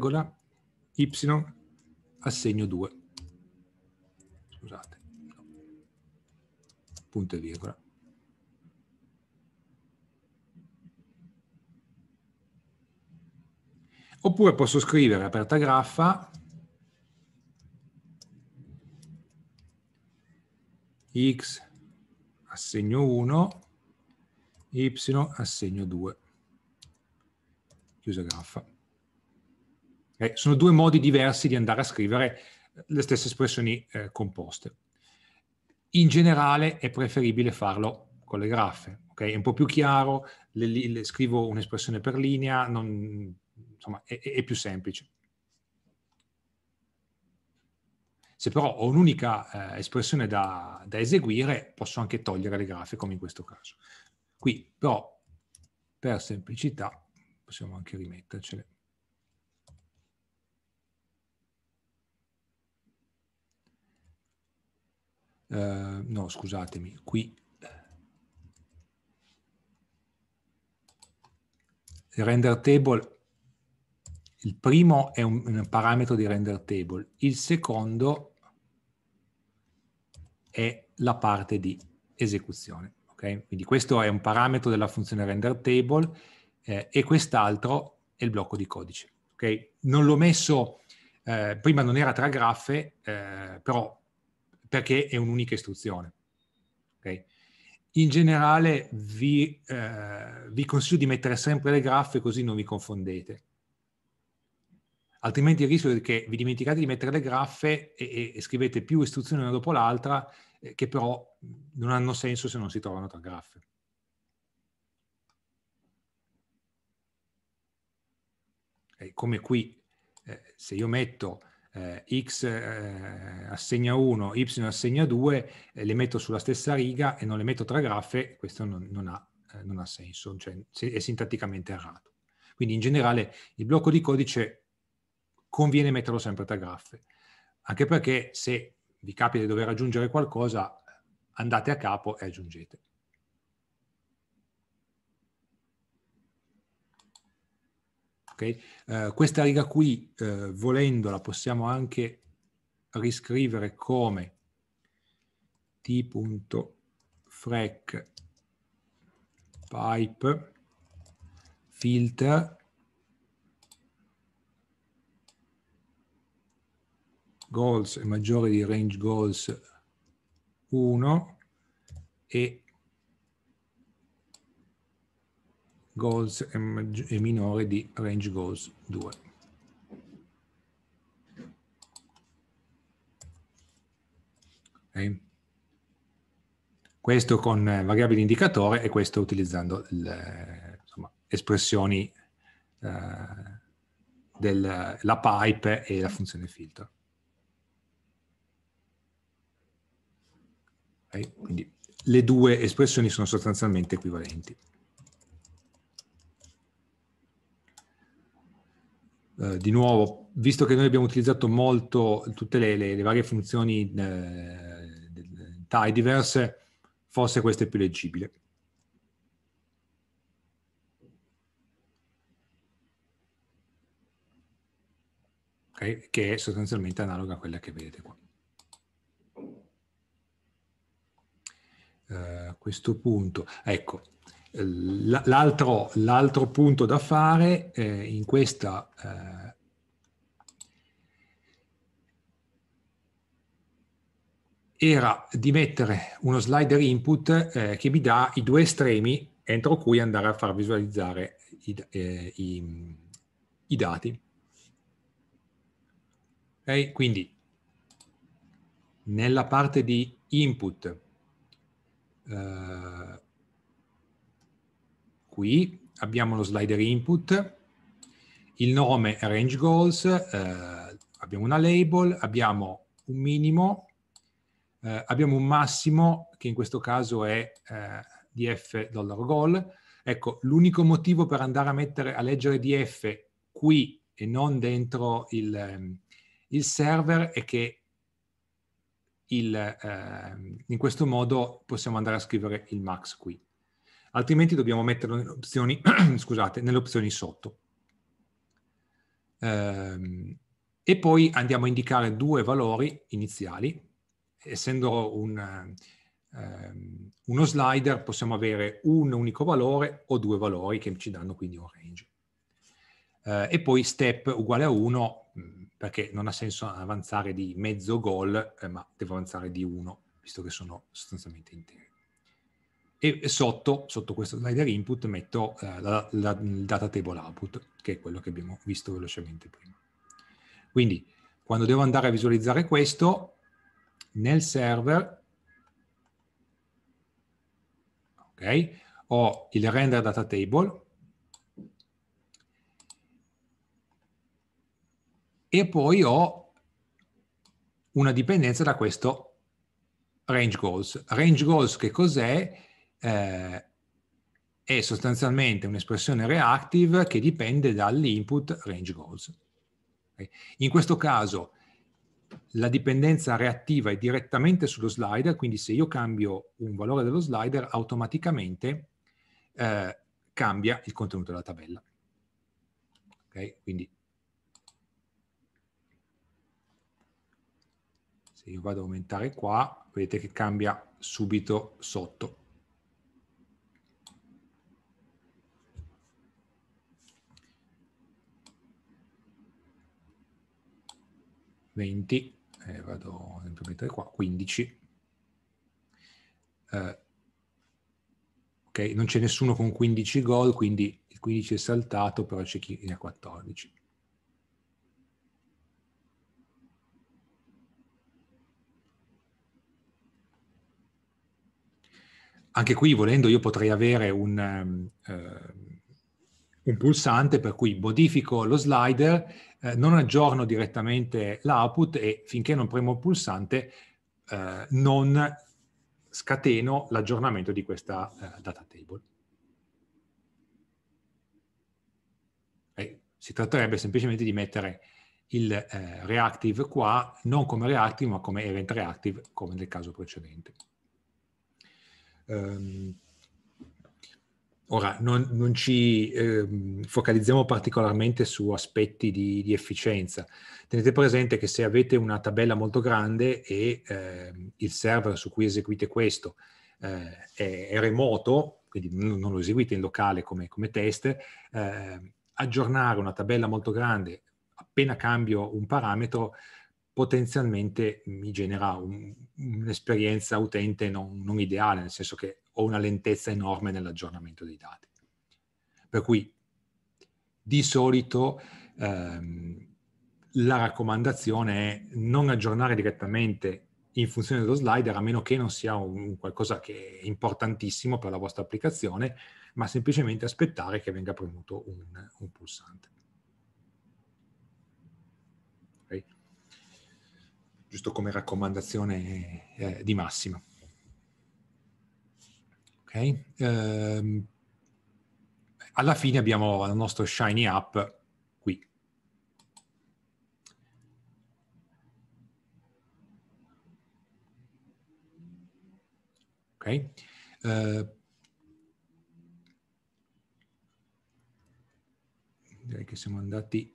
assegno 2 scusate, no. punto e virgola. Oppure posso scrivere aperta graffa x assegno 1, y assegno 2. Chiusa graffa. Eh, sono due modi diversi di andare a scrivere le stesse espressioni eh, composte. In generale è preferibile farlo con le graffe, okay? È un po' più chiaro, le, le, scrivo un'espressione per linea, non, insomma è, è più semplice. Se però ho un'unica eh, espressione da, da, eseguire, posso anche togliere le graffe, come in questo caso. Qui, però, per semplicità, possiamo anche rimettercele. Eh, no, scusatemi, qui il render table, il primo è un, un parametro di render table, il secondo è la parte di esecuzione. Okay? Quindi questo è un parametro della funzione render table eh, e quest'altro è il blocco di codice. Okay? Non l'ho messo, eh, prima non era tra graffe, eh, però perché è un'unica istruzione. Okay? In generale vi, eh, vi consiglio di mettere sempre le graffe così non vi confondete altrimenti il rischio è che vi dimenticate di mettere le graffe e, e scrivete più istruzioni una dopo l'altra eh, che però non hanno senso se non si trovano tra graffe. E come qui, eh, se io metto eh, x eh, assegna 1, y assegna 2, eh, le metto sulla stessa riga e non le metto tra graffe, questo non, non, ha, eh, non ha, senso, cioè è sintatticamente errato. Quindi in generale il blocco di codice conviene metterlo sempre tra graffe, anche perché se vi capita di dover aggiungere qualcosa andate a capo e aggiungete. Okay? Eh, questa riga qui, eh, volendola, possiamo anche riscrivere come t.frec pipe filter goals maggiore di range goals 1 e goals e minore di range goals 2. Okay. Questo con eh, variabili indicatore e questo utilizzando le, insomma, espressioni eh, della pipe e la funzione filter. Okay. Quindi le due espressioni sono sostanzialmente equivalenti. Eh, di nuovo, visto che noi abbiamo utilizzato molto tutte le, le, le varie funzioni eh, diverse, forse questa è più leggibile. Okay? Che è sostanzialmente analoga a quella che vedete qua. Uh, questo punto. Ecco, L'altro, l'altro, punto da fare eh, in questa eh, era di mettere uno slider input eh, che mi dà i due estremi entro cui andare a far visualizzare i, eh, i, i dati. Okay? Quindi nella parte di input eh, qui abbiamo lo slider input, il nome è range goals, eh, abbiamo una label, abbiamo un minimo, eh, abbiamo un massimo che in questo caso è eh, df dollaro goal. Ecco, l'unico motivo per andare a, mettere, a leggere df qui e non dentro il, ehm, il server è che il, ehm, in questo modo possiamo andare a scrivere il max qui altrimenti dobbiamo metterlo nelle opzioni, scusate, nelle opzioni sotto. Ehm, e poi andiamo a indicare due valori iniziali, essendo un, ehm, uno slider possiamo avere un unico valore o due valori che ci danno quindi un range. Eh, e poi step uguale a 1 mm, perché non ha senso avanzare di mezzo gol eh, ma devo avanzare di 1 visto che sono sostanzialmente interi e, sotto, sotto, questo slider input metto eh, la, la, il data table output, che è quello che abbiamo visto velocemente prima. Quindi quando devo andare a visualizzare questo, nel server okay, ho il render data table e poi ho una dipendenza da questo range goals. Range goals che cos'è? eh, è sostanzialmente un'espressione reactive che dipende dall'input range goals. In questo caso la dipendenza reattiva è direttamente sullo slider, quindi se io cambio un valore dello slider automaticamente eh, cambia il contenuto della tabella. Okay? Quindi se io vado ad aumentare qua, vedete che cambia subito sotto. 20, eh, vado ad esempio a mettere qua, 15. Eh, ok, non c'è nessuno con 15 gol, quindi il 15 è saltato, però c'è chi ne ha 14. Anche qui, volendo, io potrei avere un, um, uh, un pulsante per cui modifico lo slider eh, non aggiorno direttamente l'output e finché non premo il pulsante eh, non scateno l'aggiornamento di questa eh, data table. E si tratterebbe semplicemente di mettere il eh, reactive qua, non come reactive ma come event reactive come nel caso precedente. Um, Ora, non, non ci eh, focalizziamo particolarmente su aspetti di, di, efficienza. Tenete presente che se avete una tabella molto grande e eh, il server su cui eseguite questo eh, è, è, remoto, quindi non lo eseguite in locale come, come test, eh, aggiornare una tabella molto grande appena cambio un parametro potenzialmente mi genera un, un'esperienza utente non, non ideale, nel senso che o una lentezza enorme nell'aggiornamento dei dati. Per cui di solito ehm, la raccomandazione è non aggiornare direttamente in funzione dello slider, a meno che non sia un qualcosa che è importantissimo per la vostra applicazione, ma semplicemente aspettare che venga premuto un, un pulsante. Okay. Giusto come raccomandazione eh, di massima. Okay? Ehm, alla fine abbiamo il nostro shiny app qui. Okay? Ehm, direi che siamo andati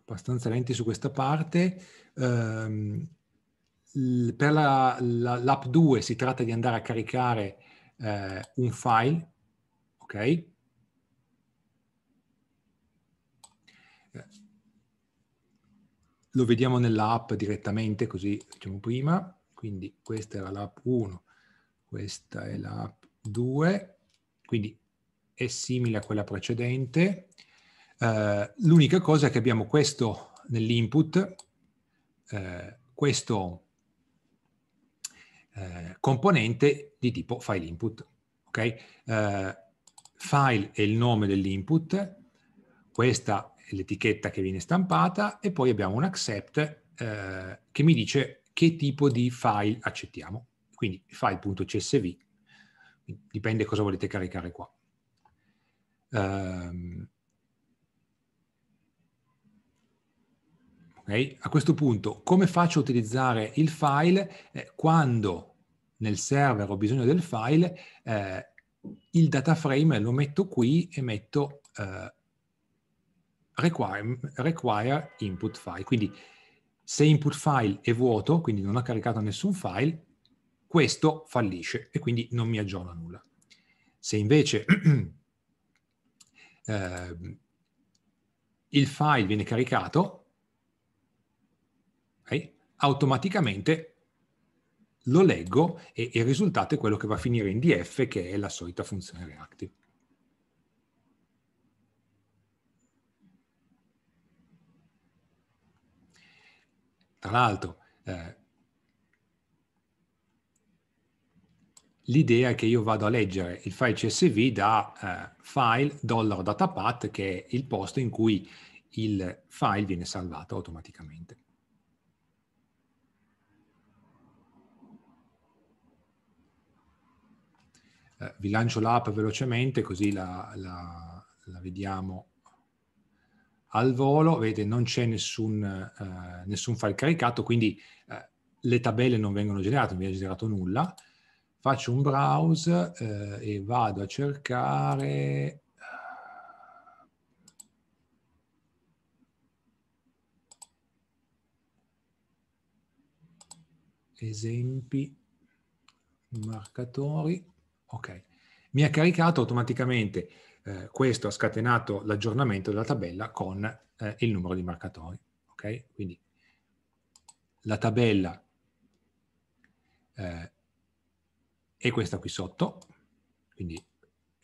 abbastanza lenti su questa parte. Um, per la, la, l'app 2 si tratta di andare a caricare eh, un file, ok? Eh, lo vediamo nell'app direttamente, così facciamo prima. Quindi questa era l'app 1, questa è l'app 2, quindi è simile a quella precedente. Eh, l'unica cosa è che abbiamo questo nell'input, eh, questo eh, componente di tipo file input. Okay? Eh, file è il nome dell'input, questa è l'etichetta che viene stampata e poi abbiamo un accept eh, che mi dice che tipo di file accettiamo. Quindi file.csv, dipende cosa volete caricare qua. Eh, Okay? A questo punto, come faccio a utilizzare il file eh, quando nel server ho bisogno del file, eh, il data frame lo metto qui e metto eh, require, require input file. Quindi se input file è vuoto, quindi non ha caricato nessun file, questo fallisce e quindi non mi aggiorna nulla. Se invece eh, il file viene caricato, automaticamente lo leggo e il risultato è quello che va a finire in df, che è la solita funzione reactive. Tra l'altro, eh, l'idea è che io vado a leggere il file CSV da eh, file $datapath, che è il posto in cui il file viene salvato automaticamente. Eh, vi lancio l'app velocemente così la, la, la vediamo al volo. Vedete, non c'è nessun, eh, nessun file caricato, quindi eh, le tabelle non vengono generate, non viene generato nulla. Faccio un browse eh, e vado a cercare eh, esempi marcatori Ok, mi ha caricato automaticamente eh, questo, ha scatenato l'aggiornamento della tabella con eh, il numero di marcatori. Ok, quindi la tabella eh, è questa qui sotto, quindi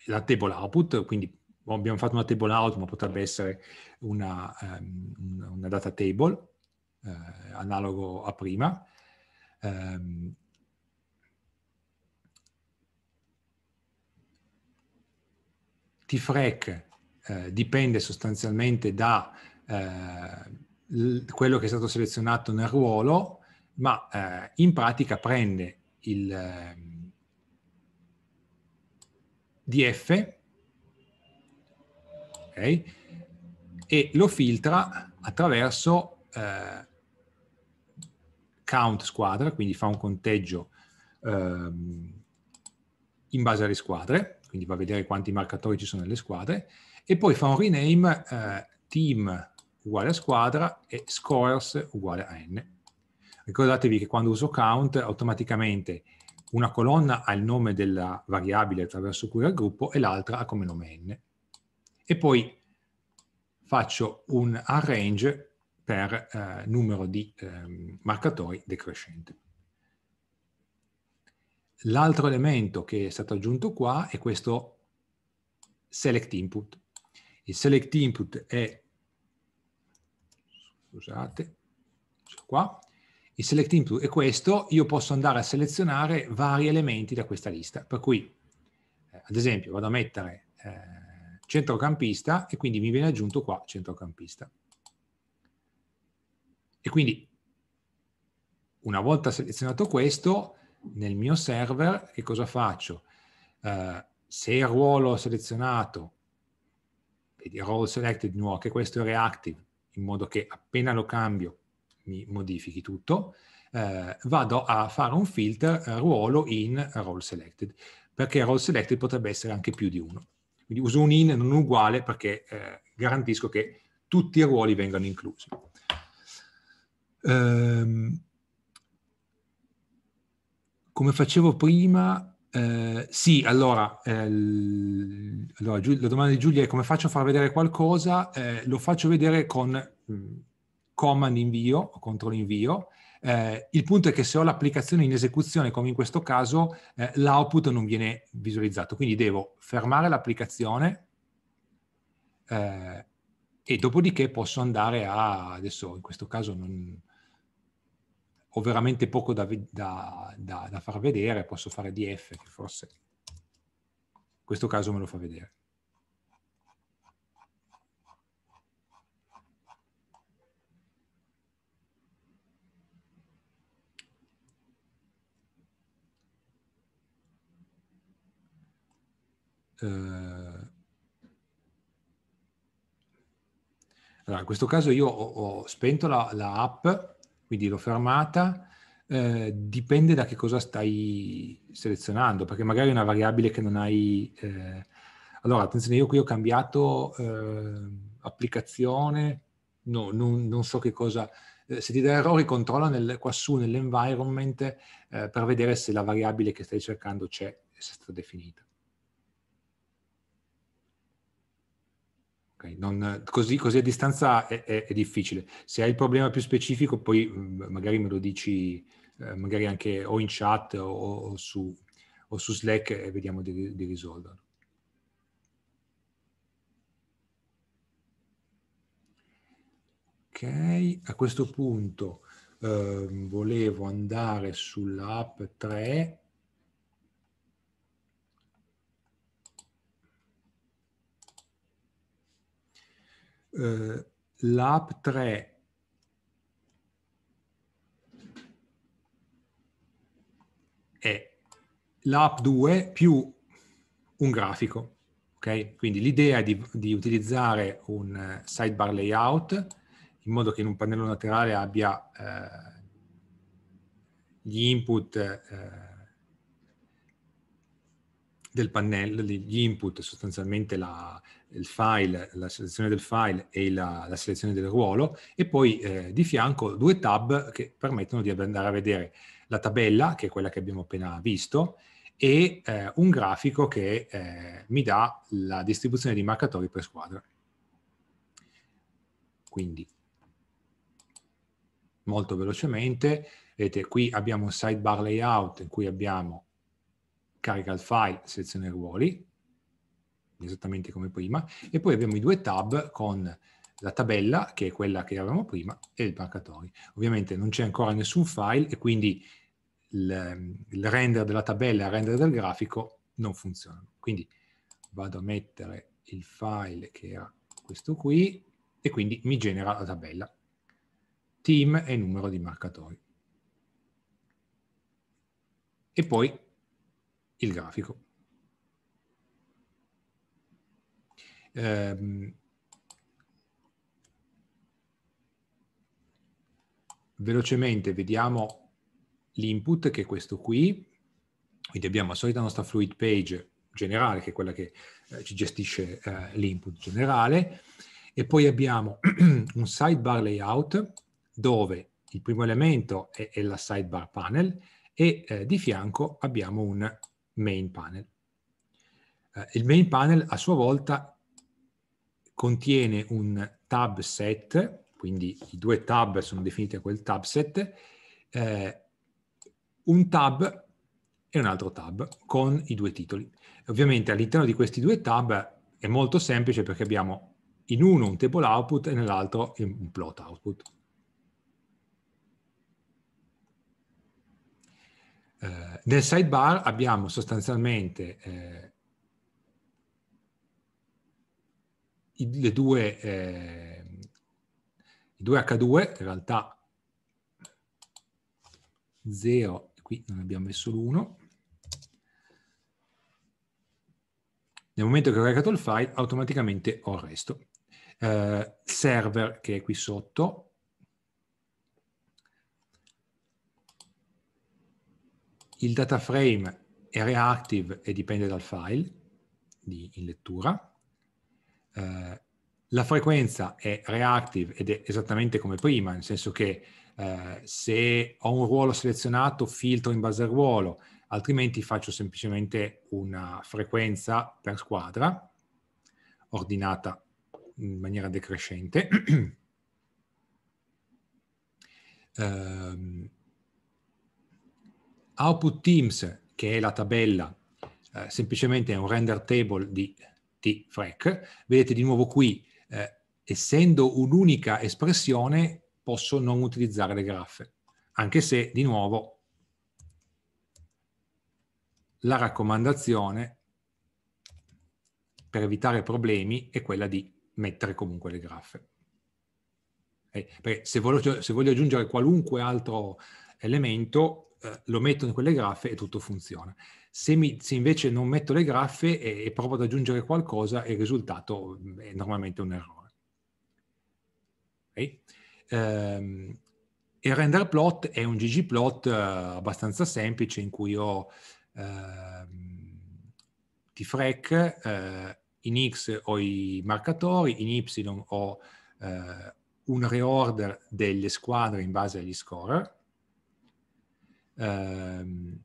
la table output, quindi abbiamo fatto una table out, ma potrebbe essere una, um, una data table, eh, analogo a prima. Um, TFREC eh, dipende sostanzialmente da eh, quello che è stato selezionato nel ruolo, ma eh, in pratica prende il ehm, DF okay, e lo filtra attraverso eh, count squadra, quindi fa un conteggio ehm, in base alle squadre quindi va a vedere quanti marcatori ci sono nelle squadre, e poi fa un rename eh, team uguale a squadra e scores uguale a n. Ricordatevi che quando uso count automaticamente una colonna ha il nome della variabile attraverso cui era e l'altra ha come nome n. E poi faccio un arrange per eh, numero di eh, marcatori decrescente. L'altro elemento che è stato aggiunto qua è questo select input. Il select input è, scusate, qua, il select input è questo, io posso andare a selezionare vari elementi da questa lista. Per cui, eh, ad esempio, vado a mettere eh, centrocampista e quindi mi viene aggiunto qua centrocampista. E quindi, una volta selezionato questo, nel mio server che cosa faccio? Eh, se il ruolo ho selezionato, vedi, role selected nuovo, che questo è reactive, in modo che appena lo cambio mi modifichi tutto, eh, vado a fare un filter eh, ruolo in role selected, perché role selected potrebbe essere anche più di uno. Quindi uso un in non uguale perché eh, garantisco che tutti i ruoli vengano inclusi. Um, come facevo prima, eh, sì, allora, eh, l- allora Giul- la domanda di Giulia è come faccio a far vedere qualcosa? Eh, lo faccio vedere con mh, mm, command invio o control invio. Eh, il punto è che se ho l'applicazione in esecuzione, come in questo caso, eh, l'output non viene visualizzato. Quindi devo fermare l'applicazione eh, e dopodiché posso andare a, adesso in questo caso non, ho veramente poco da, da, da, da far vedere, posso fare df, che forse in questo caso me lo fa vedere. Eh, allora, in questo caso io ho, ho spento la, la app quindi l'ho fermata. Eh, dipende da che cosa stai selezionando, perché magari è una variabile che non hai... Eh... Allora, attenzione, io qui ho cambiato eh, applicazione, no, non, non, so che cosa... Eh, se ti dà errori, controlla nel, qua su nell'environment eh, per vedere se la variabile che stai cercando c'è, se è stata definita. Okay? Non, così, così, a distanza è, è, è, difficile. Se hai il problema più specifico, poi magari me lo dici, eh, magari anche o in chat o, o, su, o su, Slack e vediamo di, di risolverlo. Ok, a questo punto eh, volevo andare sull'app 3 eh, l'app 3 è l'app 2 più un grafico. Okay? Quindi l'idea è di, di, utilizzare un eh, sidebar layout in modo che in un pannello laterale abbia eh, gli input eh, del pannello, gli input sostanzialmente la, il file, la selezione del file e la, la selezione del ruolo e poi eh, di fianco due tab che permettono di andare a vedere la tabella, che è quella che abbiamo appena visto, e eh, un grafico che eh, mi dà la distribuzione di marcatori per squadra. Quindi, molto velocemente, vedete qui abbiamo un sidebar layout in cui abbiamo carica il file, selezione ruoli, esattamente come prima, e poi abbiamo i due tab con la tabella, che è quella che avevamo prima, e il marcatore. Ovviamente non c'è ancora nessun file e quindi il, il render della tabella e il render del grafico non funzionano. Quindi vado a mettere il file che era questo qui e quindi mi genera la tabella. Team e numero di marcatori. E poi il grafico. Ehm, velocemente vediamo l'input che è questo qui, quindi abbiamo la solita nostra fluid page generale, che è quella che eh, ci gestisce eh, l'input generale, e poi abbiamo un sidebar layout dove il primo elemento è, è la sidebar panel e eh, di fianco abbiamo un main panel. Eh, il main panel a sua volta contiene un tab set, quindi i due tab sono definiti a quel tab set, eh, un tab e un altro tab con i due titoli. Ovviamente all'interno di questi due tab è molto semplice perché abbiamo in uno un table output e nell'altro un plot output. Eh, nel sidebar abbiamo sostanzialmente eh, Ehm, i, due, eh, i due H2 in realtà 0, qui non abbiamo messo l'1. Nel momento che ho caricato il file, automaticamente ho il resto. Eh, server che è qui sotto. Il data frame è reactive e dipende dal file di, in lettura. Eh, la frequenza è reactive ed è esattamente come prima, nel senso che eh, se ho un ruolo selezionato filtro in base al ruolo, altrimenti faccio semplicemente una frequenza per squadra ordinata in maniera decrescente. um, output Teams, che è la tabella, eh, semplicemente è un render table di T-FREC, vedete di nuovo qui, eh, essendo un'unica espressione, posso non utilizzare le graffe, anche se, di nuovo, la raccomandazione per evitare problemi è quella di mettere comunque le graffe. Eh, se voglio, se voglio aggiungere qualunque altro elemento, eh, lo metto in quelle graffe e tutto funziona. Se, mi, se invece non metto le graffe e, e provo ad aggiungere qualcosa, il risultato mm, è normalmente un errore. Okay? Um, il render plot è un ggplot uh, eh, abbastanza semplice in cui ho uh, ehm, tfrec, uh, eh, in x ho i marcatori, in y ho eh, un reorder delle squadre in base agli scorer. Um, ehm,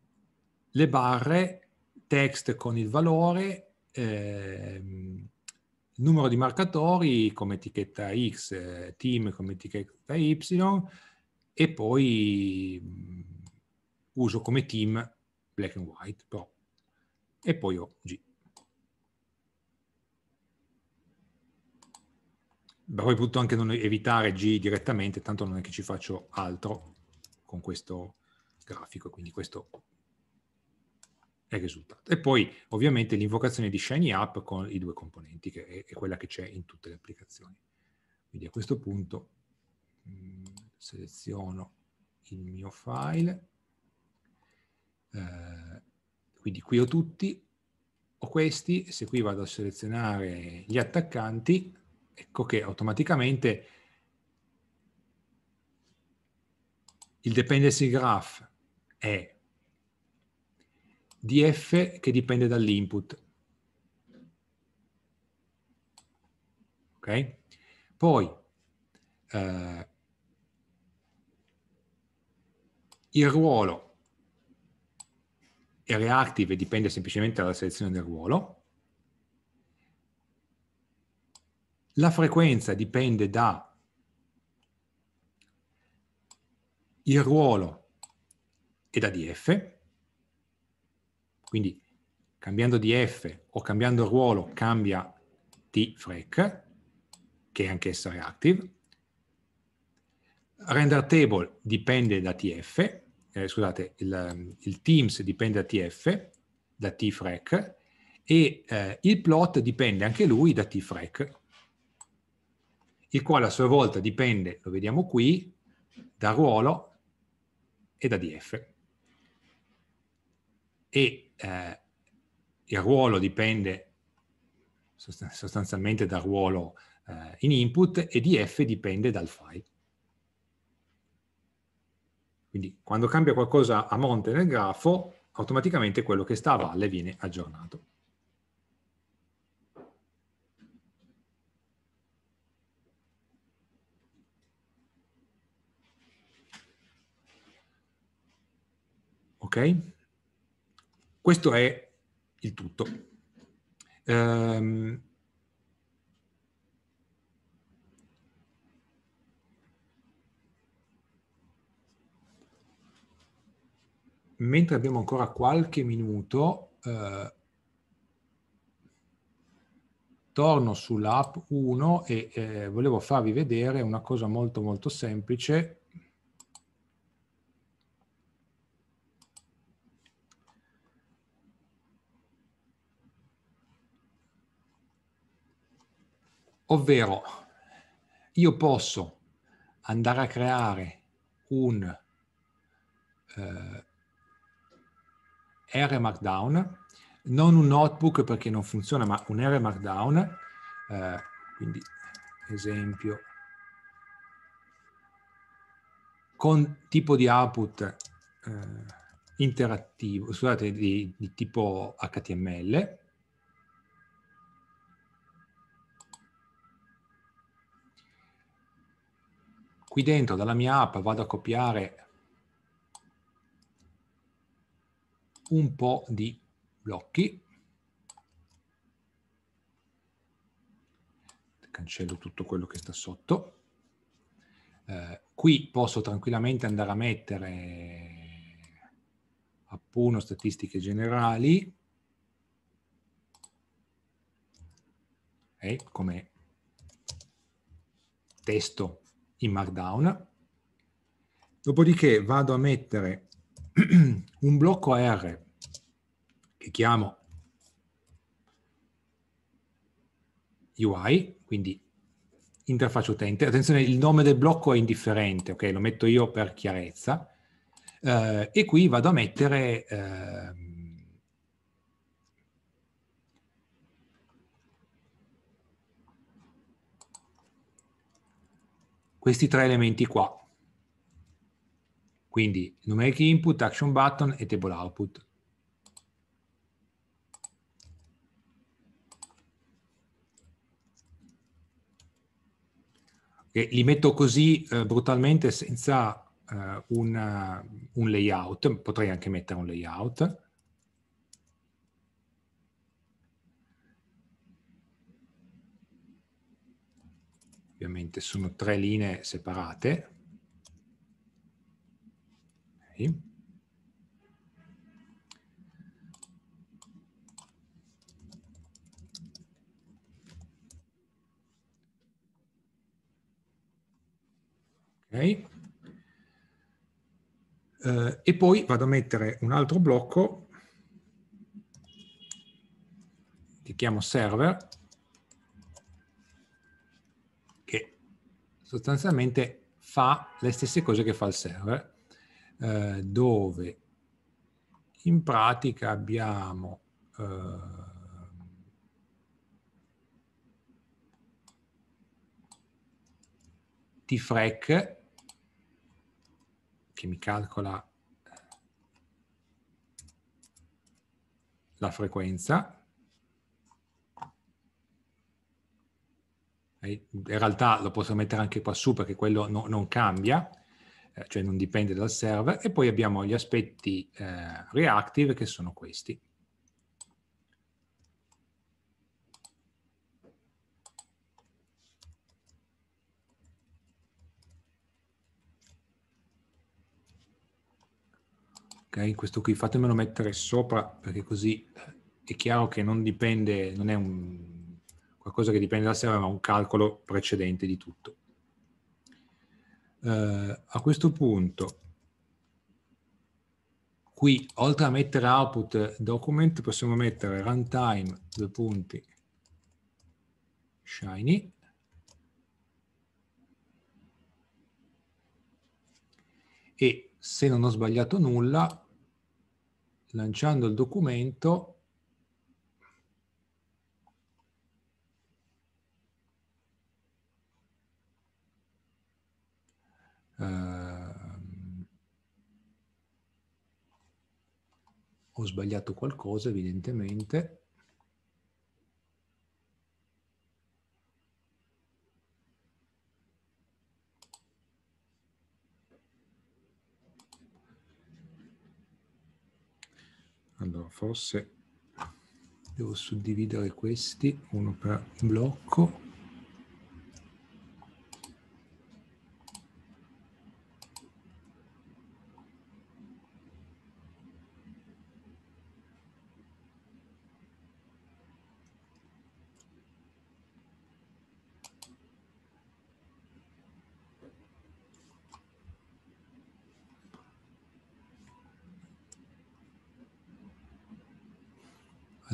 le barre text con il valore, eh, numero di marcatori come etichetta X, team come etichetta Y e poi mm, uso come team black and white però. e poi ho G. Ma poi potuto anche non evitare G direttamente, tanto non è che ci faccio altro con questo grafico, quindi questo è risultato. E poi ovviamente l'invocazione di Shiny App con i due componenti, che è, è quella che c'è in tutte le applicazioni. Quindi a questo punto mh, mm, seleziono il mio file, eh, quindi qui ho tutti, ho questi, se qui vado a selezionare gli attaccanti, ecco che automaticamente il dependency graph è di f che dipende dall'input. Ok? Poi eh, il ruolo è reactive, e dipende semplicemente dalla selezione del ruolo. La frequenza dipende da il ruolo e da df quindi cambiando di F o cambiando ruolo cambia tfrec, che è anch'essa reactive. Render table dipende da tf, eh, scusate, il, il, teams dipende da tf, da tfrec, e eh, il plot dipende anche lui da tfrec, il quale a sua volta dipende, lo vediamo qui, da ruolo e da df e eh, il ruolo dipende sostanzialmente dal ruolo eh, in input e df dipende dal file. Quindi quando cambia qualcosa a monte nel grafo, automaticamente quello che sta a valle viene aggiornato. Ok? Questo è il tutto. Um, mentre abbiamo ancora qualche minuto, eh, torno sull'app 1 e eh, volevo farvi vedere una cosa molto molto semplice Ovvero, io posso andare a creare un eh, R Markdown, non un notebook perché non funziona, ma un R Markdown, eh, quindi esempio, con tipo di output eh, interattivo, scusate, di, di tipo HTML, qui dentro dalla mia app vado a copiare un po' di blocchi. Cancello tutto quello che sta sotto. Eh, qui posso tranquillamente andare a mettere appunto statistiche generali, e come testo in Markdown. Dopodiché vado a mettere un blocco R che chiamo UI, quindi interfaccia utente. Attenzione, il nome del blocco è indifferente, ok? Lo metto io per chiarezza. Eh, e qui vado a mettere eh, questi tre elementi qua. Quindi numeric input, action button e table output. E li metto così eh, brutalmente senza eh, una, eh, un layout, potrei anche mettere un layout, Ovviamente sono tre linee separate. Okay. Uh, e poi vado a mettere un altro blocco che chiamo server sostanzialmente fa le stesse cose che fa il server, eh, dove in pratica abbiamo eh, tfrec che mi calcola la frequenza Eh, in realtà lo posso mettere anche qua su perché quello no, non cambia, eh, cioè non dipende dal server, e poi abbiamo gli aspetti eh, reactive che sono questi. Ok, questo qui fatemelo mettere sopra perché così eh, è chiaro che non dipende, non è un qualcosa che dipende da sé, aveva un calcolo precedente di tutto. Eh, a questo punto, qui oltre a mettere output document, possiamo mettere runtime, due punti, shiny, e se non ho sbagliato nulla, lanciando il documento, Uh, ho sbagliato qualcosa evidentemente. Allora, forse devo suddividere questi, uno per blocco.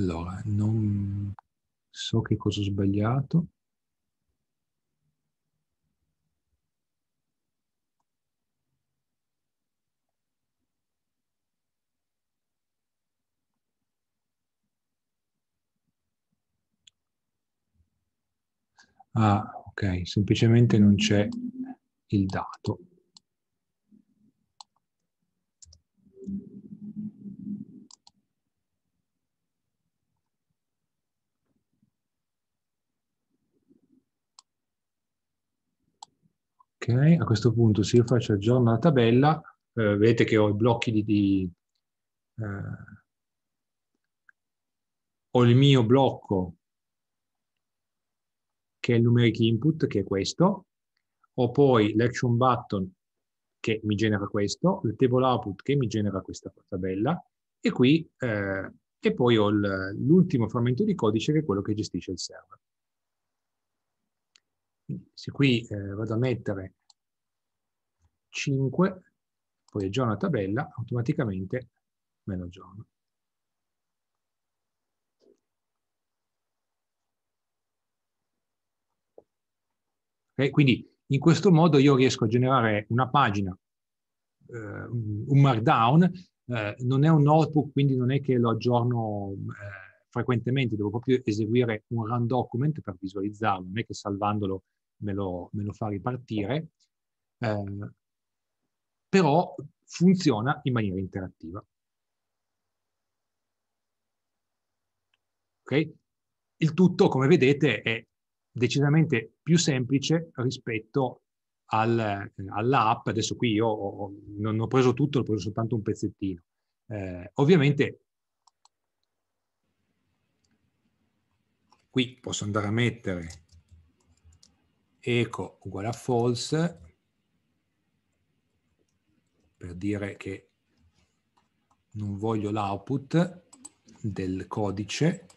Allora, non so che cosa ho sbagliato. Ah, ok, semplicemente non c'è il dato. Ok, a questo punto se io faccio aggiorno la tabella, eh, vedete che ho i blocchi di... di eh, ho il mio blocco che è il numeric input, che è questo, ho poi l'action button che mi genera questo, il table output che mi genera questa tabella, e qui eh, e poi ho l'ultimo frammento di codice che è quello che gestisce il server se qui eh, vado a mettere 5, poi aggiorno la tabella, automaticamente me lo aggiorno. Okay? Quindi in questo modo io riesco a generare una pagina, eh, un markdown, eh, non è un notebook, quindi non è che lo aggiorno eh, frequentemente, devo proprio eseguire un run document per visualizzarlo, non è che salvandolo me lo, me lo fa ripartire, eh, però funziona in maniera interattiva. Okay? Il tutto, come vedete, è decisamente più semplice rispetto al, eh, all'app. Adesso qui io ho, non ho preso tutto, ho preso soltanto un pezzettino. Eh, ovviamente qui posso andare a mettere eco uguale a false per dire che non voglio l'output del codice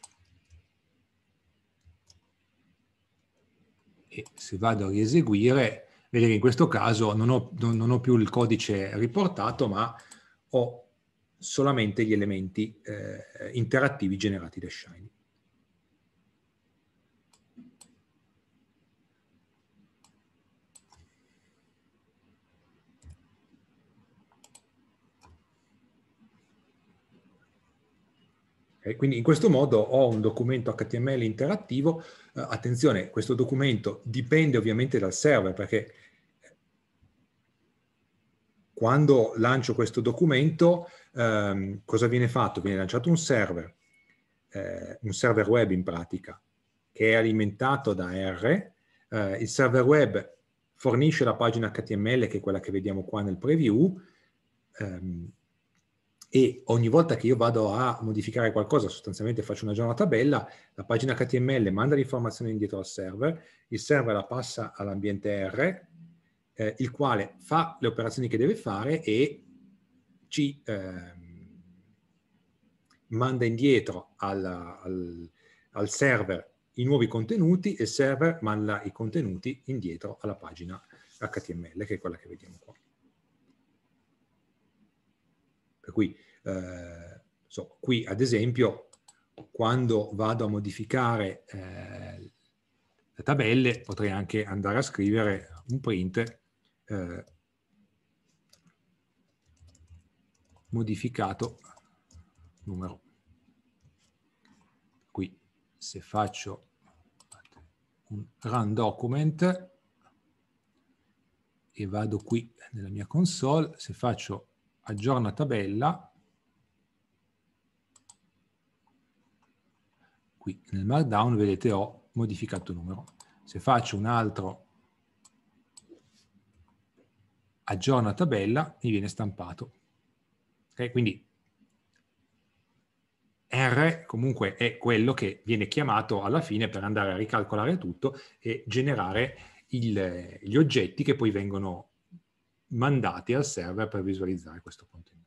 e se vado a rieseguire vedete che in questo caso non ho, non ho più il codice riportato ma ho solamente gli elementi eh, interattivi generati da Shiny. Eh, quindi in questo modo ho un documento HTML interattivo. Eh, attenzione, questo documento dipende ovviamente dal server perché quando lancio questo documento ehm, cosa viene fatto? Viene lanciato un server, eh, un server web in pratica, che è alimentato da R. Eh, il server web fornisce la pagina HTML che è quella che vediamo qua nel preview. Ehm, e ogni volta che io vado a modificare qualcosa, sostanzialmente faccio una giornata bella, la pagina HTML manda l'informazione indietro al server, il server la passa all'ambiente R, eh, il quale fa le operazioni che deve fare e ci eh, manda indietro alla, al, al, server i nuovi contenuti e il server manda i contenuti indietro alla pagina HTML, che è quella che vediamo qua. Per cui eh, so, qui ad esempio quando vado a modificare eh, le tabelle potrei anche andare a scrivere un print eh, modificato numero. Qui se faccio un run document e vado qui nella mia console, se faccio aggiorna tabella, qui nel markdown vedete ho modificato numero. Se faccio un altro aggiorna tabella, mi viene stampato. Okay? Quindi R comunque è quello che viene chiamato alla fine per andare a ricalcolare tutto e generare il, gli oggetti che poi vengono mandati al server per visualizzare questo contenuto.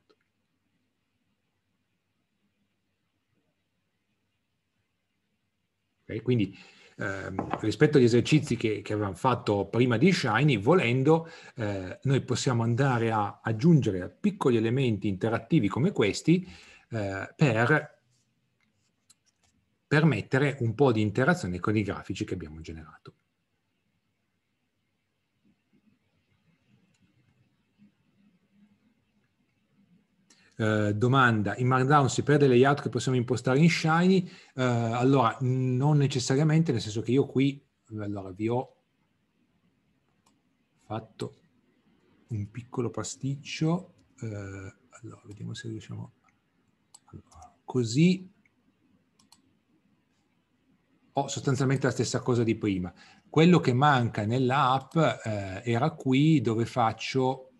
Okay? Quindi eh, rispetto agli esercizi che, che, avevamo fatto prima di Shiny, volendo, eh, noi possiamo andare a aggiungere piccoli elementi interattivi come questi eh, per permettere un po' di interazione con i grafici che abbiamo generato. Eh, domanda, in Markdown si perde il layout che possiamo impostare in Shiny? Eh, allora, non necessariamente, nel senso che io qui, allora vi ho fatto un piccolo pasticcio, eh, allora vediamo se riusciamo, allora, così ho sostanzialmente la stessa cosa di prima. Quello che manca nella app eh, era qui dove faccio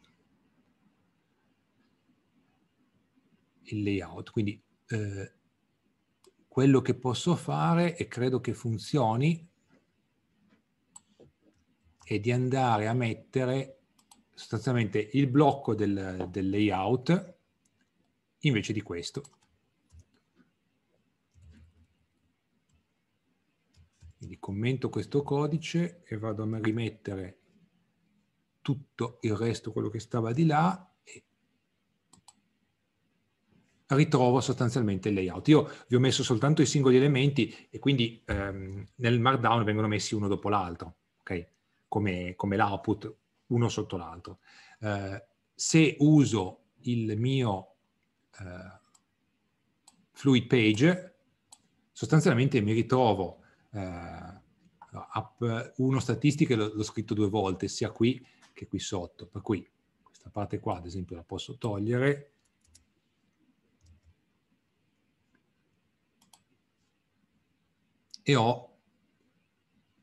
il layout. Quindi eh, quello che posso fare, e credo che funzioni, è di andare a mettere sostanzialmente il blocco del, del layout invece di questo. Quindi commento questo codice e vado a rimettere tutto il resto, quello che stava di là, ritrovo sostanzialmente il layout. Io vi ho messo soltanto i singoli elementi e quindi ehm, nel markdown vengono messi uno dopo l'altro, okay? come, come, l'output uno sotto l'altro. Eh, se uso il mio eh, fluid page, sostanzialmente mi ritrovo eh, up, uno statistiche l'ho scritto due volte, sia qui che qui sotto. Per cui questa parte qua, ad esempio, la posso togliere e ho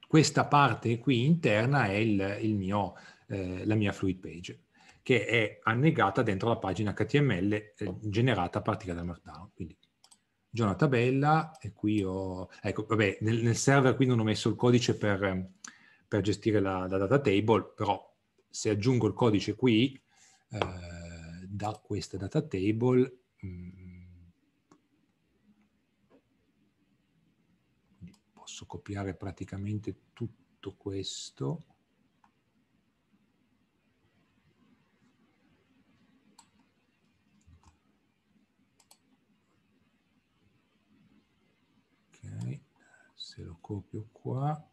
questa parte qui interna è il, il mio, eh, la mia fluid page che è annegata dentro la pagina HTML eh, generata a partire da Markdown. Quindi già una tabella e qui ho... Ecco, vabbè, nel, nel server qui non ho messo il codice per, per gestire la, la, data table, però se aggiungo il codice qui eh, da questa data table mh, mm, posso copiare praticamente tutto questo. Ok, se lo copio qua.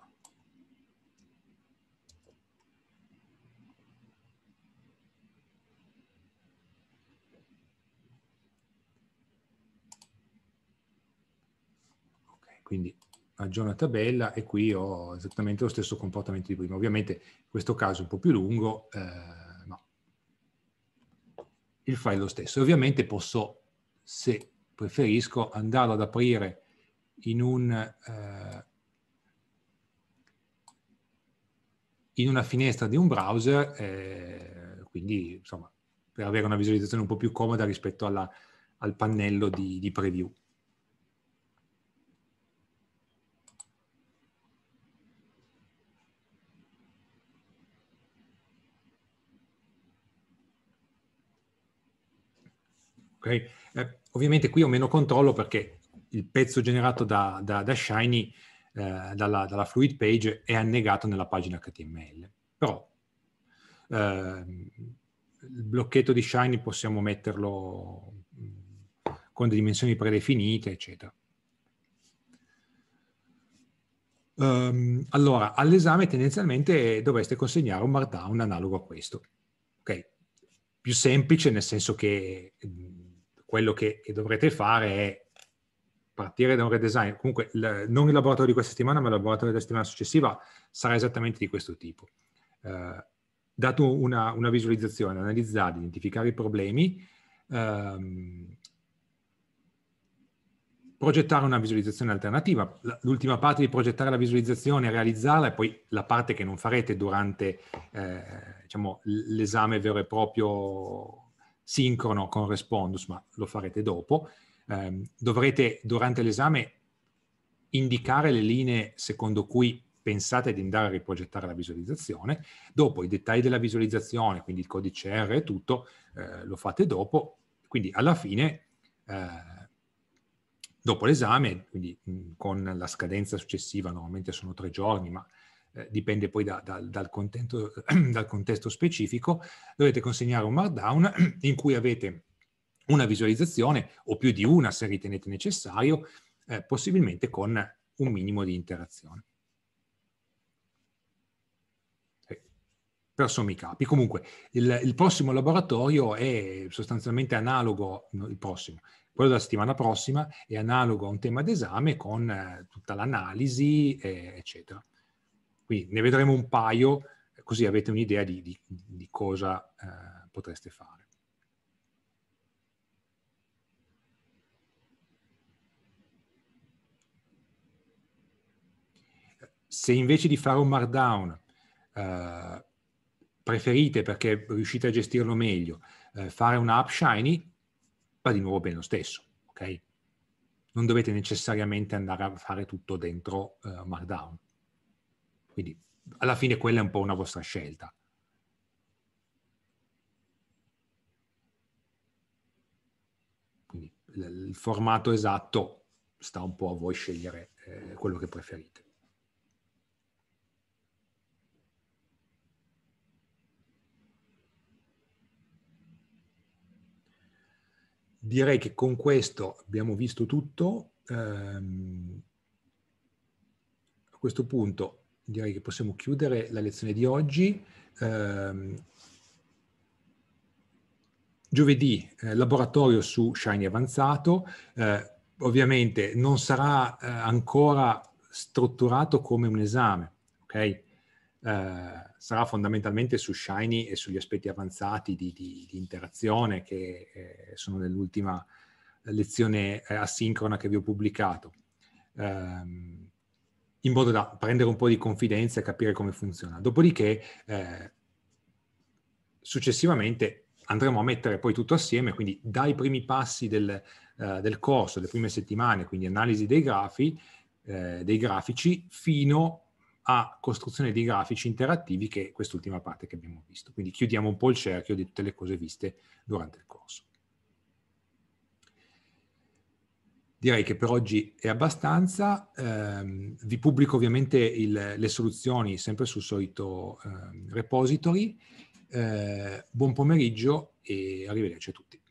quindi aggiorno una tabella e qui ho esattamente lo stesso comportamento di prima. Ovviamente in questo caso è un po' più lungo, eh, ma il file è lo stesso. E ovviamente posso, se preferisco, andarlo ad aprire in, un, eh, in una finestra di un browser, eh, quindi insomma, per avere una visualizzazione un po' più comoda rispetto alla, al pannello di, di preview. Okay? Eh, ovviamente qui ho meno controllo perché il pezzo generato da, da, da Shiny, eh, dalla, dalla, fluid page, è annegato nella pagina HTML. Però eh, il blocchetto di Shiny possiamo metterlo mm, con dimensioni predefinite, eccetera. Um, allora, all'esame tendenzialmente dovreste consegnare un markdown analogo a questo. Ok? Più semplice nel senso che mh, mm, quello che, che dovrete fare è partire da un redesign. Comunque, il, non il laboratorio di questa settimana, ma il laboratorio della settimana successiva sarà esattamente di questo tipo. Uh, dato una, una, visualizzazione, analizzare, identificare i problemi, um, progettare una visualizzazione alternativa. L'ultima parte di progettare la visualizzazione, realizzarla, e poi la parte che non farete durante eh, diciamo, l'esame vero e proprio sincrono con Respondus, ma lo farete dopo, eh, dovrete durante l'esame indicare le linee secondo cui pensate di andare a riprogettare la visualizzazione, dopo i dettagli della visualizzazione, quindi il codice R e tutto, eh, lo fate dopo, quindi alla fine, eh, dopo l'esame, quindi mh, mm, con la scadenza successiva, normalmente sono tre giorni, ma eh, dipende poi da, da, dal, contento, dal contesto specifico, dovete consegnare un markdown in cui avete una visualizzazione o più di una se ritenete necessario, eh, possibilmente con un minimo di interazione. per sommi capi. Comunque, il, il, prossimo laboratorio è sostanzialmente analogo, no, il prossimo, quello della settimana prossima è analogo a un tema d'esame con eh, tutta l'analisi, eh, eccetera. Quindi ne vedremo un paio, così avete un'idea di, di, di cosa eh, potreste fare. Se invece di fare un markdown eh, preferite perché riuscite a gestirlo meglio, eh, fare un'app Shiny, va di nuovo bene lo stesso, ok? Non dovete necessariamente andare a fare tutto dentro eh, Markdown. Quindi alla fine quella è un po' una vostra scelta. Quindi il formato esatto sta un po' a voi scegliere eh, quello che preferite. Direi che con questo abbiamo visto tutto. Eh, a questo punto direi che possiamo chiudere la lezione di oggi. Eh, giovedì eh, laboratorio su Shiny avanzato, eh, ovviamente non sarà eh, ancora strutturato come un esame, ok? Eh, sarà fondamentalmente su Shiny e sugli aspetti avanzati di, di, di interazione che eh, sono nell'ultima lezione asincrona che vi ho pubblicato. Um, in modo da prendere un po' di confidenza e capire come funziona. Dopodiché, eh, successivamente andremo a mettere poi tutto assieme, quindi dai primi passi del, eh, del corso, le prime settimane, quindi analisi dei, grafi, eh, dei grafici, fino a costruzione di grafici interattivi, che è quest'ultima parte che abbiamo visto. Quindi chiudiamo un po' il cerchio di tutte le cose viste durante il corso. Direi che per oggi è abbastanza, ehm, vi pubblico ovviamente il, le soluzioni sempre sul solito eh, repository, eh, buon pomeriggio e arrivederci a tutti.